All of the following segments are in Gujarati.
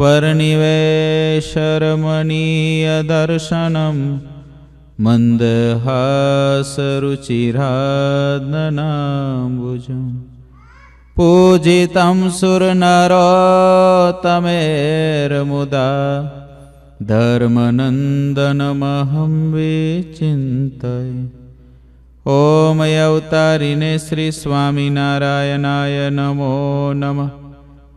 वर्णिवेशरमणीयदर्शनं मन्दहासरुचिरादनाम्बुजम् पूजितं सुरनरोत्तमेर्मुदा धर्मनन्दनमहं विचिन्तय ॐ अवतारिणे श्रीस्वामिनारायणाय नमो नमः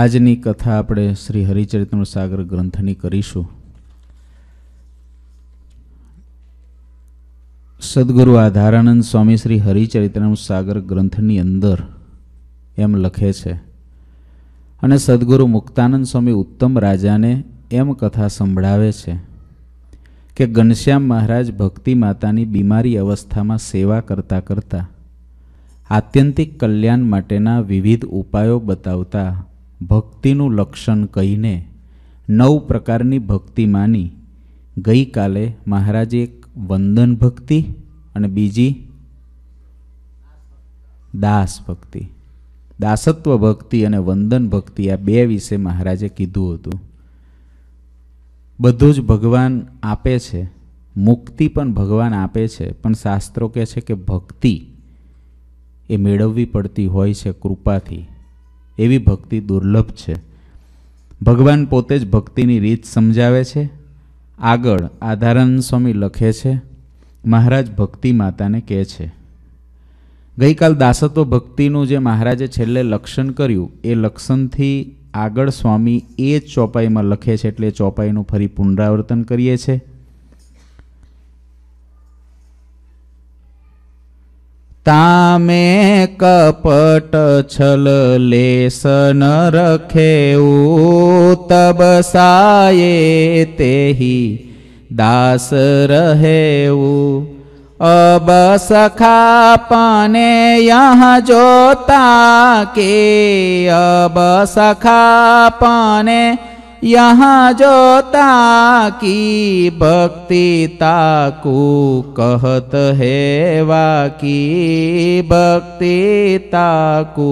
આજની કથા આપણે શ્રી હરિચરિત્ર સાગર ગ્રંથની કરીશું સદગુરુ આધારાનંદ સ્વામી શ્રી હરિચરિત્રમ સાગર ગ્રંથની અંદર એમ લખે છે અને સદગુરુ મુક્તાનંદ સ્વામી ઉત્તમ રાજાને એમ કથા સંભળાવે છે કે ઘનશ્યામ મહારાજ ભક્તિ માતાની બીમારી અવસ્થામાં સેવા કરતાં કરતાં આત્યંતિક કલ્યાણ માટેના વિવિધ ઉપાયો બતાવતા ભક્તિનું લક્ષણ કહીને નવ પ્રકારની ભક્તિ માની ગઈકાલે મહારાજે એક વંદન ભક્તિ અને બીજી દાસ ભક્તિ દાસત્વ ભક્તિ અને વંદન ભક્તિ આ બે વિશે મહારાજે કીધું હતું બધું જ ભગવાન આપે છે મુક્તિ પણ ભગવાન આપે છે પણ શાસ્ત્રો કહે છે કે ભક્તિ એ મેળવવી પડતી હોય છે કૃપાથી એવી ભક્તિ દુર્લભ છે ભગવાન પોતે જ ભક્તિની રીત સમજાવે છે આગળ આધારાનંદ સ્વામી લખે છે મહારાજ ભક્તિ માતાને કહે છે ગઈકાલ દાસત્વ ભક્તિનું જે મહારાજે છેલ્લે લક્ષણ કર્યું એ લક્ષણથી આગળ સ્વામી એ જ ચોપાઈમાં લખે છે એટલે ચોપાઈનું ફરી પુનરાવર્તન કરીએ છીએ તામે કપટ છલ લેસન રખેવું તબ સાયે તેહી દાસ રહેવું અબ સખા પાને યહાં જોતા કે અબ સખા પાને यहाँ जोता की भक्ति ताकू कहत है वाकी भक्ति ताकू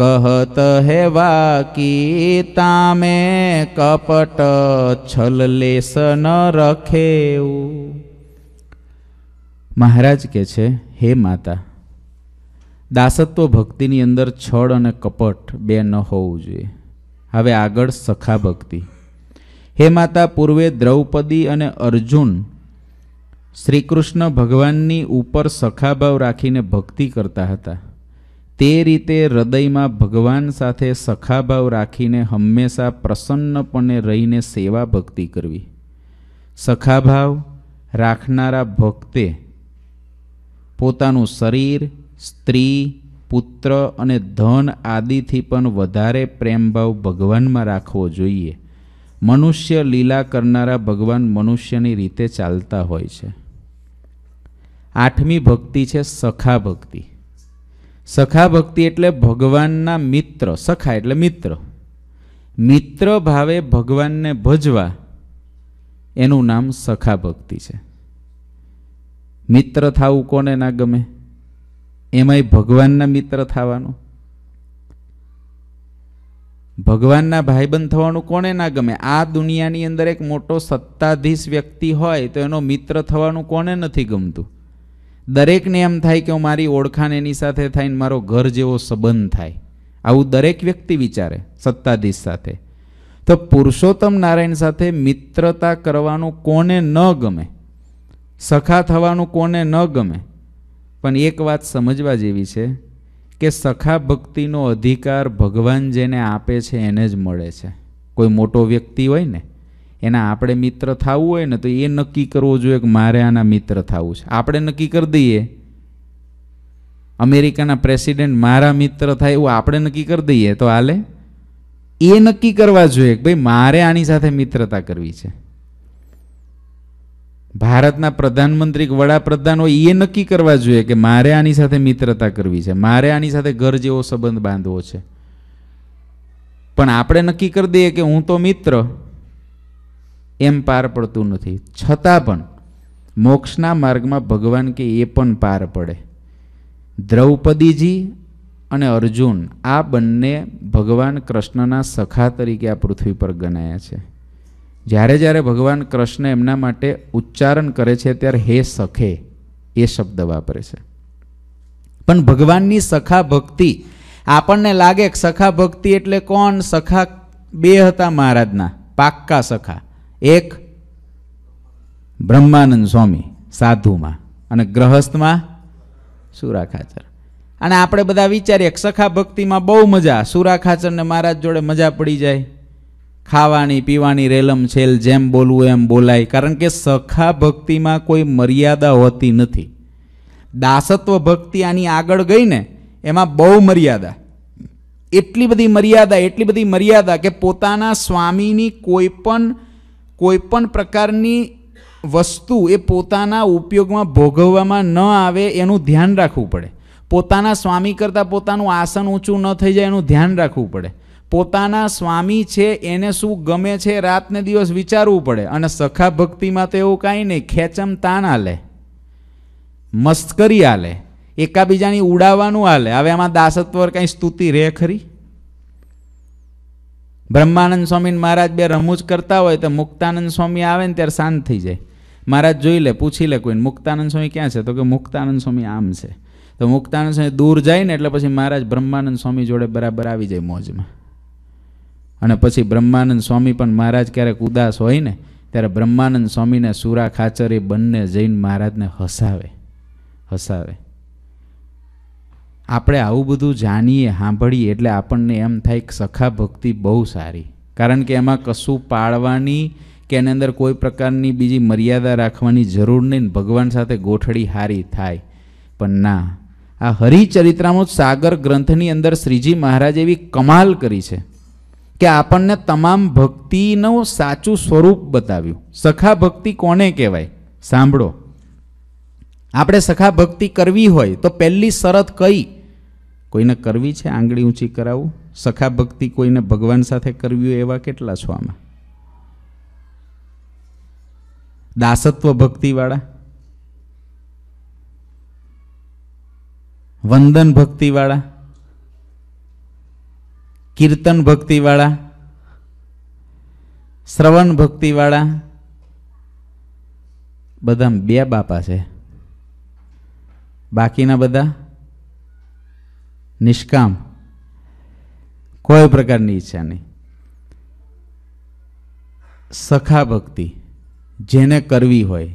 कहत है वाकी तामे कपट छल लेसन रखेऊ મહારાજ કે છે હે માતા દાસત્વ ભક્તિની અંદર છળ અને કપટ બે ન હોવું જોઈએ હવે આગળ સખા ભક્તિ હે માતા પૂર્વે દ્રૌપદી અને અર્જુન શ્રી કૃષ્ણ ભગવાનની ઉપર સખાભાવ રાખીને ભક્તિ કરતા હતા તે રીતે હૃદયમાં ભગવાન સાથે સખાભાવ રાખીને હંમેશા પ્રસન્નપણે રહીને સેવા ભક્તિ કરવી સખાભાવ રાખનારા ભક્તે પોતાનું શરીર સ્ત્રી પુત્ર અને ધન આદિથી પણ વધારે પ્રેમભાવ ભગવાનમાં રાખવો જોઈએ મનુષ્ય લીલા કરનારા ભગવાન મનુષ્યની રીતે ચાલતા હોય છે આઠમી ભક્તિ છે સખા ભક્તિ સખા ભક્તિ એટલે ભગવાનના મિત્ર સખા એટલે મિત્ર મિત્ર ભાવે ભગવાનને ભજવા એનું નામ સખા ભક્તિ છે મિત્ર થવું કોને ના ગમે એમાંય ભગવાનના મિત્ર થવાનું ભગવાનના ભાઈબંધ થવાનું કોને ના ગમે આ દુનિયાની અંદર એક મોટો સત્તાધીશ વ્યક્તિ હોય તો એનો મિત્ર થવાનું કોને નથી ગમતું દરેકને એમ થાય કે હું મારી ઓળખાણ એની સાથે થાય મારો ઘર જેવો સંબંધ થાય આવું દરેક વ્યક્તિ વિચારે સત્તાધીશ સાથે તો પુરુષોત્તમ નારાયણ સાથે મિત્રતા કરવાનું કોને ન ગમે સખા થવાનું કોને ન ગમે પણ એક વાત સમજવા જેવી છે કે સખા ભક્તિનો અધિકાર ભગવાન જેને આપે છે એને જ મળે છે કોઈ મોટો વ્યક્તિ હોય ને એના આપણે મિત્ર થવું હોય ને તો એ નક્કી કરવું જોઈએ કે મારે આના મિત્ર થવું છે આપણે નક્કી કરી દઈએ અમેરિકાના પ્રેસિડેન્ટ મારા મિત્ર થાય એવું આપણે નક્કી કરી દઈએ તો હાલે એ નક્કી કરવા જોઈએ કે ભાઈ મારે આની સાથે મિત્રતા કરવી છે ભારતના પ્રધાનમંત્રી વડાપ્રધાન હોય એ નક્કી કરવા જોઈએ કે મારે આની સાથે મિત્રતા કરવી છે મારે આની સાથે ઘર જેવો સંબંધ બાંધવો છે પણ આપણે નક્કી કરી દઈએ કે હું તો મિત્ર એમ પાર પડતું નથી છતાં પણ મોક્ષના માર્ગમાં ભગવાન કે એ પણ પાર પડે દ્રૌપદીજી અને અર્જુન આ બંને ભગવાન કૃષ્ણના સખા તરીકે આ પૃથ્વી પર ગણાયા છે જ્યારે જ્યારે ભગવાન કૃષ્ણ એમના માટે ઉચ્ચારણ કરે છે ત્યારે હે સખે એ શબ્દ વાપરે છે પણ ભગવાનની સખા ભક્તિ આપણને લાગે સખા ભક્તિ એટલે કોણ સખા બે હતા મહારાજના પાક્કા સખા એક બ્રહ્માનંદ સ્વામી સાધુમાં અને ગ્રહસ્થમાં સુરાખાચર અને આપણે બધા વિચારીએ સખા ભક્તિમાં બહુ મજા સુરા ખાચરને મહારાજ જોડે મજા પડી જાય ખાવાની પીવાની રેલમ છેલ જેમ બોલવું એમ બોલાય કારણ કે સખા ભક્તિમાં કોઈ મર્યાદા હોતી નથી દાસત્વ ભક્તિ આની આગળ ગઈ ને એમાં બહુ મર્યાદા એટલી બધી મર્યાદા એટલી બધી મર્યાદા કે પોતાના સ્વામીની કોઈ પણ કોઈ પણ પ્રકારની વસ્તુ એ પોતાના ઉપયોગમાં ભોગવવામાં ન આવે એનું ધ્યાન રાખવું પડે પોતાના સ્વામી કરતાં પોતાનું આસન ઊંચું ન થઈ જાય એનું ધ્યાન રાખવું પડે પોતાના સ્વામી છે એને શું ગમે છે રાતને દિવસ વિચારવું પડે અને સખા ભક્તિમાં તો એવું કાંઈ નહીં ખેંચમ તાન આલે મસ્કરી આલે એકાબીજાની ઉડાવવાનું આલે હવે આમાં દાસત્વર કાંઈ સ્તુતિ રહે ખરી બ્રહ્માનંદ સ્વામી મહારાજ બે રમૂજ કરતા હોય તો મુક્તાનંદ સ્વામી આવે ને ત્યારે શાંત થઈ જાય મહારાજ જોઈ લે પૂછી લે કોઈને મુક્તાનંદ સ્વામી ક્યાં છે તો કે મુક્તાનંદ સ્વામી આમ છે તો મુક્તાનંદ સ્વામી દૂર જાય ને એટલે પછી મહારાજ બ્રહ્માનંદ સ્વામી જોડે બરાબર આવી જાય મોજમાં અને પછી બ્રહ્માનંદ સ્વામી પણ મહારાજ ક્યારેક ઉદાસ હોય ને ત્યારે બ્રહ્માનંદ સ્વામીને સુરા ખાચર એ બંને જૈન મહારાજને હસાવે હસાવે આપણે આવું બધું જાણીએ સાંભળીએ એટલે આપણને એમ થાય કે સખા ભક્તિ બહુ સારી કારણ કે એમાં કશું પાળવાની કે એની અંદર કોઈ પ્રકારની બીજી મર્યાદા રાખવાની જરૂર નહીં ભગવાન સાથે ગોઠડી હારી થાય પણ ના આ હરિચરિત્રામાં સાગર ગ્રંથની અંદર શ્રીજી મહારાજ એવી કમાલ કરી છે કે આપણને તમામ ભક્તિનું સાચું સ્વરૂપ બતાવ્યું સખા ભક્તિ કોને કહેવાય સાંભળો આપણે સખા ભક્તિ કરવી હોય તો પહેલી શરત કઈ કોઈને કરવી છે આંગળી ઊંચી કરાવવું સખા ભક્તિ કોઈને ભગવાન સાથે કરવી હોય એવા કેટલા છો આમાં દાસત્વ ભક્તિવાળા વંદન ભક્તિવાળા કીર્તન ભક્તિવાળા શ્રવણ ભક્તિવાળા બધા બે બાપા છે બાકીના બધા નિષ્કામ કોઈ પ્રકારની ઈચ્છા નહીં સખા ભક્તિ જેને કરવી હોય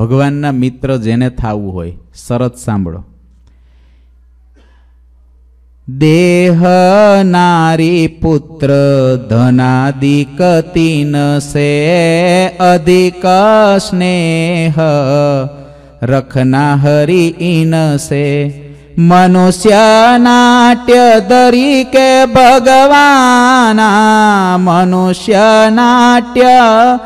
ભગવાનના મિત્ર જેને થાવું હોય શરત સાંભળો દેહ નારી પુત્ર ધનાદિક તીન સે અધિક સ્નેહ રખના હરી ઈન સે મનુષ્ય નાટ્ય દરીકે ભગવાના મનુષ્ય નાટ્ય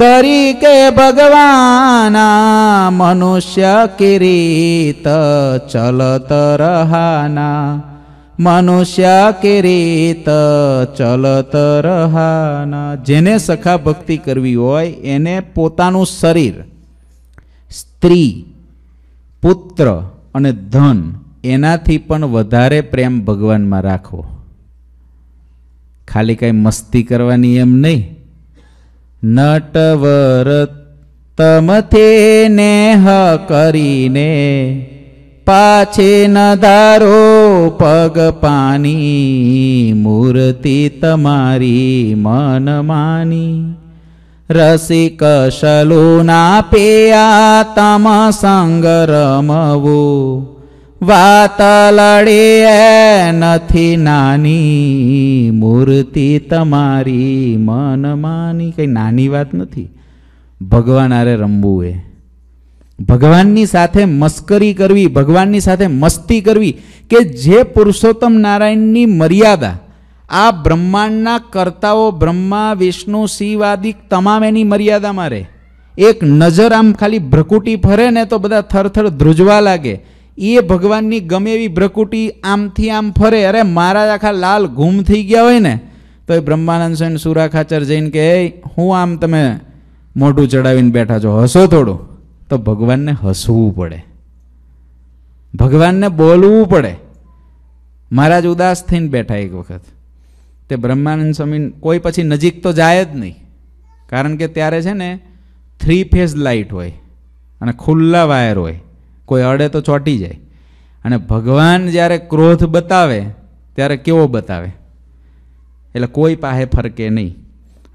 દરીકે ભગવાના મનુષ્ય કિરીત ચલત રહાના મનુષ્ય કે રીત ચલત રહાના જેને સખા ભક્તિ કરવી હોય એને પોતાનું શરીર સ્ત્રી પુત્ર અને ધન એનાથી પણ વધારે પ્રેમ ભગવાનમાં રાખવો ખાલી કાંઈ મસ્તી કરવાની એમ નહીં નટવર તમથે નેહ કરીને પાછે ન ધારો પગ પાની મૂર્તિ તમારી મન માની રસિક સલો ના પેયા તમ સંગ રમવો વાત લડે નથી નાની મૂર્તિ તમારી મન માની કંઈ નાની વાત નથી ભગવાન આરે રમવું એ ભગવાનની સાથે મસ્કરી કરવી ભગવાનની સાથે મસ્તી કરવી કે જે પુરુષોત્તમ નારાયણની મર્યાદા આ બ્રહ્માંડના કર્તાઓ બ્રહ્મા વિષ્ણુ શિવ આદિ તમામ એની મર્યાદામાં રહે એક નજર આમ ખાલી ભ્રકુટી ફરે ને તો બધા થરથર ધ્રુજવા લાગે એ ભગવાનની ગમે એવી ભ્રકુટી આમથી આમ ફરે અરે મારા આખા લાલ ગુમ થઈ ગયા હોય ને તો એ બ્રહ્માનંદ સ્વામી સુરા ખાચર જઈને કે હું આમ તમે મોઢું ચડાવીને બેઠા છો હસો થોડું તો ભગવાનને હસવું પડે ભગવાનને બોલવું પડે મહારાજ ઉદાસ થઈને બેઠા એક વખત તે બ્રહ્માનંદ સ્વામી કોઈ પછી નજીક તો જાય જ નહીં કારણ કે ત્યારે છે ને થ્રી ફેઝ લાઇટ હોય અને ખુલ્લા વાયર હોય કોઈ અડે તો ચોંટી જાય અને ભગવાન જ્યારે ક્રોધ બતાવે ત્યારે કેવો બતાવે એટલે કોઈ પાસે ફરકે નહીં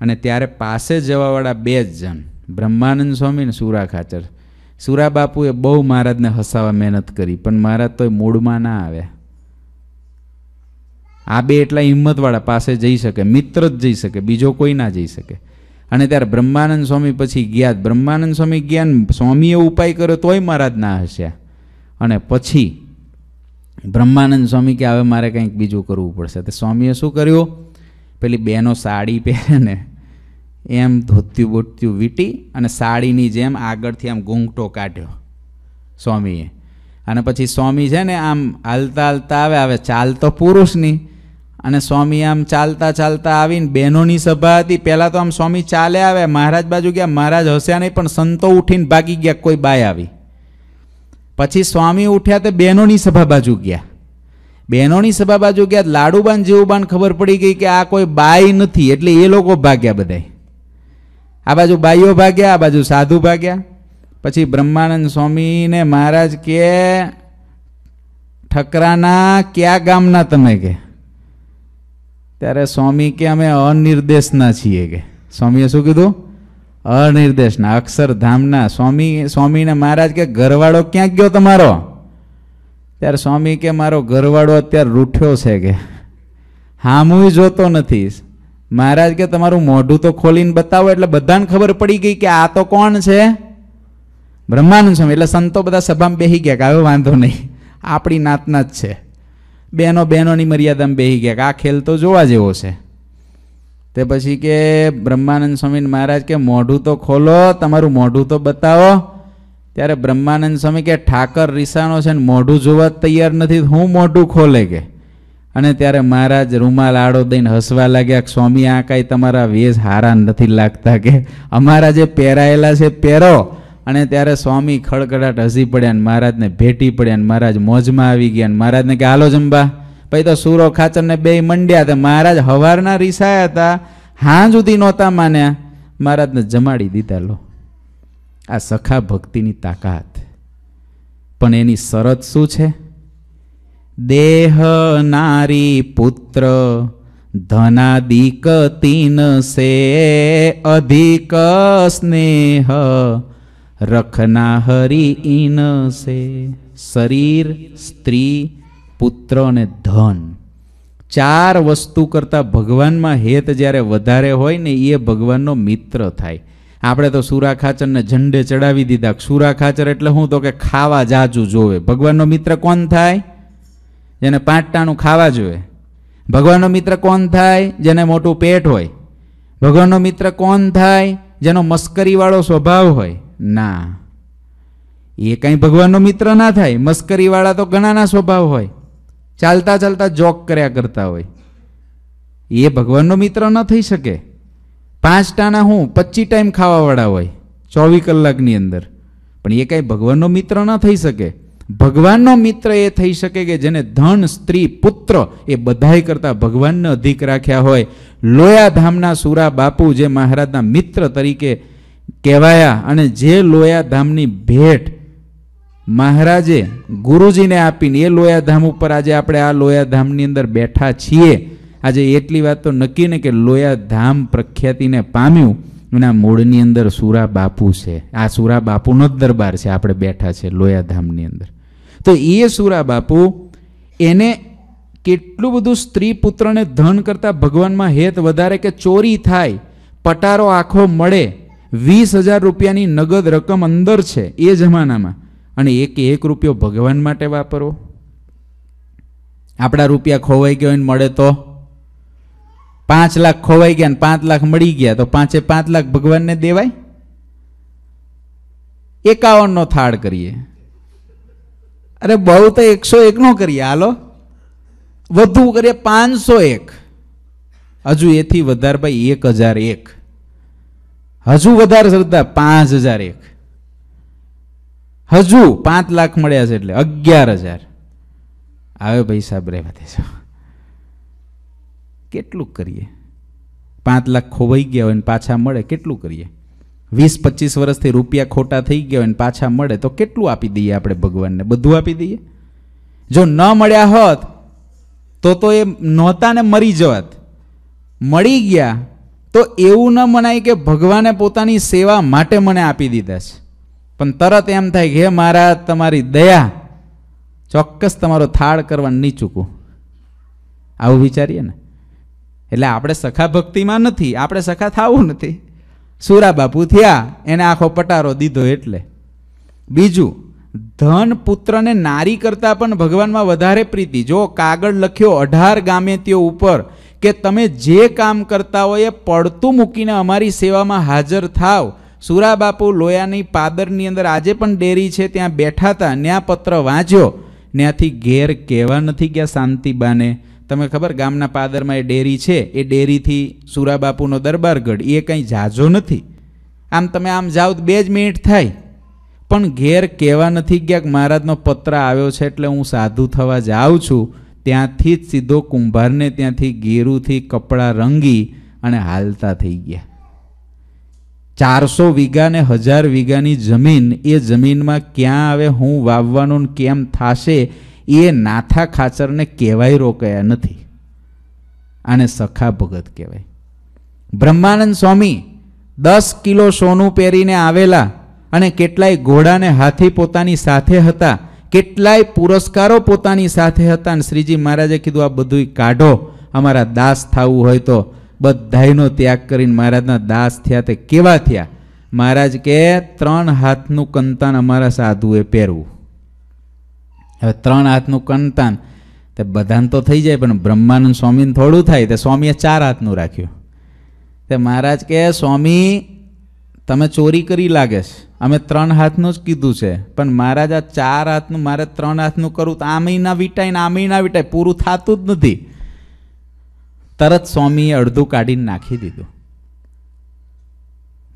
અને ત્યારે પાસે જવાવાળા બે જ જણ બ્રહ્માનંદ સ્વામી ને સુરા ખાચર સુરા બાપુએ બહુ મહારાજને હસાવવા મહેનત કરી પણ મહારાજ તોય મૂળમાં ના આવ્યા આ બે એટલા હિંમતવાળા પાસે જઈ શકે મિત્ર જ જઈ શકે બીજો કોઈ ના જઈ શકે અને ત્યારે બ્રહ્માનંદ સ્વામી પછી ગયા બ્રહ્માનંદ સ્વામી ગયા ને સ્વામીએ ઉપાય કર્યો તોય મહારાજ ના હસ્યા અને પછી બ્રહ્માનંદ સ્વામી કે હવે મારે કંઈક બીજું કરવું પડશે તો સ્વામીએ શું કર્યું પેલી બેનો સાડી પહેરે ને એમ ધોત્યું બોત્યું વીટી અને સાડીની જેમ આગળથી આમ ઘૂંઘટો કાઢ્યો સ્વામીએ અને પછી સ્વામી છે ને આમ હાલતા હાલતા આવે હવે ચાલતો પુરુષની અને સ્વામી આમ ચાલતા ચાલતા આવીને બહેનોની સભા હતી પહેલાં તો આમ સ્વામી ચાલે આવે મહારાજ બાજુ ગયા મહારાજ હસ્યા નહીં પણ સંતો ઉઠીને ભાગી ગયા કોઈ બાય આવી પછી સ્વામી ઉઠ્યા તે બહેનોની સભા બાજુ ગયા બહેનોની સભા બાજુ ગયા લાડુબાન જેવું બાન ખબર પડી ગઈ કે આ કોઈ બાય નથી એટલે એ લોકો ભાગ્યા બધાય આ બાજુ બાઈઓ ભાગ્યા આ બાજુ સાધુ ભાગ્યા પછી બ્રહ્માનંદ સ્વામીને મહારાજ કે ઠકરાના કયા ગામના તમે કે ત્યારે સ્વામી કે અમે અનિર્દેશના છીએ કે સ્વામીએ શું કીધું અનિર્દેશના અક્ષરધામના સ્વામી સ્વામીને મહારાજ કે ઘરવાળો ક્યાં ગયો તમારો ત્યારે સ્વામી કે મારો ઘરવાળો અત્યારે રૂઠ્યો છે કે હામુય જોતો નથી મહારાજ કે તમારું મોઢું તો ખોલીને બતાવો એટલે બધાને ખબર પડી ગઈ કે આ તો કોણ છે બ્રહ્માનું સ્વામી એટલે સંતો બધા સભામાં બેહી ગયા કે હવે વાંધો નહીં આપણી નાતના જ છે બહેનો બહેનોની મર્યાદામાં બેહી ગયા કે આ ખેલ તો જોવા જેવો છે તે પછી કે બ્રહ્માનંદ સ્વામી મહારાજ કે મોઢું તો ખોલો તમારું મોઢું તો બતાવો ત્યારે બ્રહ્માનંદ સ્વામી કે ઠાકર રીસાનો છે ને મોઢું જોવા તૈયાર નથી હું મોઢું ખોલે કે અને ત્યારે મહારાજ રૂમાલ આડો દઈને હસવા લાગ્યા કે સ્વામી આ કાંઈ તમારા વેશ હારા નથી લાગતા કે અમારા જે પહેરાયેલા છે પહેરો અને ત્યારે સ્વામી ખડખડાટ હસી પડ્યા અને મહારાજને ભેટી પડ્યા અને મહારાજ મોજમાં આવી ગયા અને મહારાજને કે હાલો જમવા પછી તો સુરો ખાચરને બે મંડ્યા હતા મહારાજ હવારના રીસાયા હતા હા સુધી નહોતા માન્યા મહારાજને જમાડી દીધા લો આ સખા ભક્તિની તાકાત પણ એની શરત શું છે દેહ નારી પુત્ર ધનાદિક તીન સે અધિક સ્નેહ રખના હરી ઇન સે શરીર સ્ત્રી પુત્ર અને ધન ચાર વસ્તુ કરતાં ભગવાનમાં હેત જ્યારે વધારે હોય ને એ ભગવાનનો મિત્ર થાય આપણે તો સુરા ખાચરને ઝંડે ચડાવી દીધા સુરા ખાચર એટલે હું તો કે ખાવા જાજુ જોવે ભગવાનનો મિત્ર કોણ થાય જેને પાંચટાનું ખાવા જોઈએ ભગવાનનો મિત્ર કોણ થાય જેને મોટું પેટ હોય ભગવાનનો મિત્ર કોણ થાય જેનો મસ્કરીવાળો સ્વભાવ હોય ના એ કાંઈ ભગવાનનો મિત્ર ના થાય મસ્કરીવાળા તો ઘણાના સ્વભાવ હોય ચાલતા ચાલતા જોક કર્યા કરતા હોય એ ભગવાનનો મિત્ર ન થઈ શકે પાંચટાના હું પચીસ ટાઈમ ખાવાવાળા હોય ચોવીસ કલાકની અંદર પણ એ કાંઈ ભગવાનનો મિત્ર ન થઈ શકે ભગવાનનો મિત્ર એ થઈ શકે કે જેને ધન સ્ત્રી પુત્ર એ બધાય કરતાં ભગવાનને અધિક રાખ્યા હોય લોયાધામના સુરા બાપુ જે મહારાજના મિત્ર તરીકે કહેવાયા અને જે લોયાધામની ભેટ મહારાજે ગુરુજીને આપીને એ લોયાધામ ઉપર આજે આપણે આ લોયાધામની અંદર બેઠા છીએ આજે એટલી વાત તો નક્કી ને કે લોયાધામ પ્રખ્યાતિને પામ્યું એના મૂળની અંદર સુરા બાપુ છે આ સુરા બાપુનો જ દરબાર છે આપણે બેઠા છે લોયા ધામની અંદર તો એ સુરા બાપુ એને કેટલું બધું સ્ત્રી પુત્રને ધન કરતાં ભગવાનમાં હેત વધારે કે ચોરી થાય પટારો આખો મળે વીસ હજાર રૂપિયાની નગદ રકમ અંદર છે એ જમાનામાં અને એક એક રૂપિયો ભગવાન માટે વાપરો આપણા રૂપિયા ખોવાઈ ગયો ને મળે તો પાંચ લાખ ખોવાઈ ગયા ને પાંચ લાખ મળી ગયા તો પાંચે પાંચ લાખ ભગવાનને દેવાય એકાવનનો થાળ કરીએ અરે બહુ તો એકસો એકનો કરીએ હાલો વધુ કરીએ પાંચસો એક હજુ એથી વધારે ભાઈ એક હજાર એક હજુ વધારે શ્રદ્ધા પાંચ હજાર એક હજુ પાંચ લાખ મળ્યા છે એટલે અગિયાર હજાર આવે ભાઈ સાહેબ રહેવા દેજો કેટલું કરીએ પાંચ લાખ ખોવાઈ ગયા હોય ને પાછા મળે કેટલું કરીએ વીસ પચીસ વર્ષથી રૂપિયા ખોટા થઈ ગયા હોય ને પાછા મળે તો કેટલું આપી દઈએ આપણે ભગવાનને બધું આપી દઈએ જો ન મળ્યા હોત તો તો એ નહોતા ને મરી જવાત મળી ગયા તો એવું ન મનાય કે ભગવાને પોતાની સેવા માટે મને આપી દીધા છે પણ તરત એમ થાય કે હે મારા તમારી દયા ચોક્કસ તમારો થાળ કરવા નહીં ચૂકું આવું વિચારીએ ને એટલે આપણે સખા ભક્તિમાં નથી આપણે સખા થવું નથી સુરાબાપુ થયા એને આખો પટારો દીધો એટલે બીજું ધન પુત્રને નારી કરતાં પણ ભગવાનમાં વધારે પ્રીતિ જો કાગળ લખ્યો અઢાર ગામે તેઓ ઉપર કે તમે જે કામ કરતા હોય એ પડતું મૂકીને અમારી સેવામાં હાજર થાવ સુરાબાપુ લોયાની પાદરની અંદર આજે પણ ડેરી છે ત્યાં બેઠા હતા ન્યા પત્ર વાંચ્યો ત્યાંથી ઘેર કહેવા નથી ગયા શાંતિબાને તમે ખબર ગામના પાદરમાં એ ડેરી છે એ ડેરીથી સુરાબાપુનો દરબારગઢ એ કંઈ જાજો નથી આમ તમે આમ જાઓ બે જ મિનિટ થાય પણ ઘેર કહેવા નથી ગયા કે મહારાજનો પત્ર આવ્યો છે એટલે હું સાધુ થવા જાઉં છું ત્યાંથી જ સીધો કુંભારને ત્યાંથી ગેરુથી કપડાં રંગી અને હાલતા થઈ ગયા ચારસો વીઘા ને હજાર વીઘાની જમીન એ જમીનમાં ક્યાં આવે હું વાવવાનું કેમ થશે એ નાથા ખાચરને કહેવાય રોકાયા નથી આને સખા ભગત કહેવાય બ્રહ્માનંદ સ્વામી દસ કિલો સોનું પહેરીને આવેલા અને કેટલાય ઘોડાને હાથી પોતાની સાથે હતા કેટલાય પુરસ્કારો પોતાની સાથે હતા અને શ્રીજી મહારાજે કીધું આ બધું કાઢો અમારા દાસ થવું હોય તો બધાયનો ત્યાગ કરીને મહારાજના દાસ થયા તે કેવા થયા મહારાજ કે ત્રણ હાથનું કંતાન અમારા સાધુએ પહેરવું હવે ત્રણ હાથનું કંતાન તે બધાને તો થઈ જાય પણ બ્રહ્માનંદ સ્વામીને થોડું થાય તે સ્વામીએ ચાર હાથનું રાખ્યું તે મહારાજ કહે સ્વામી તમે ચોરી કરી લાગે છે અમે ત્રણ હાથનું જ કીધું છે પણ મહારાજ આ ચાર હાથનું મારે ત્રણ હાથનું કરું તો આમેય ના વિટાય ને આમેય ના વિટાય પૂરું થતું જ નથી તરત સ્વામીએ અડધું કાઢીને નાખી દીધું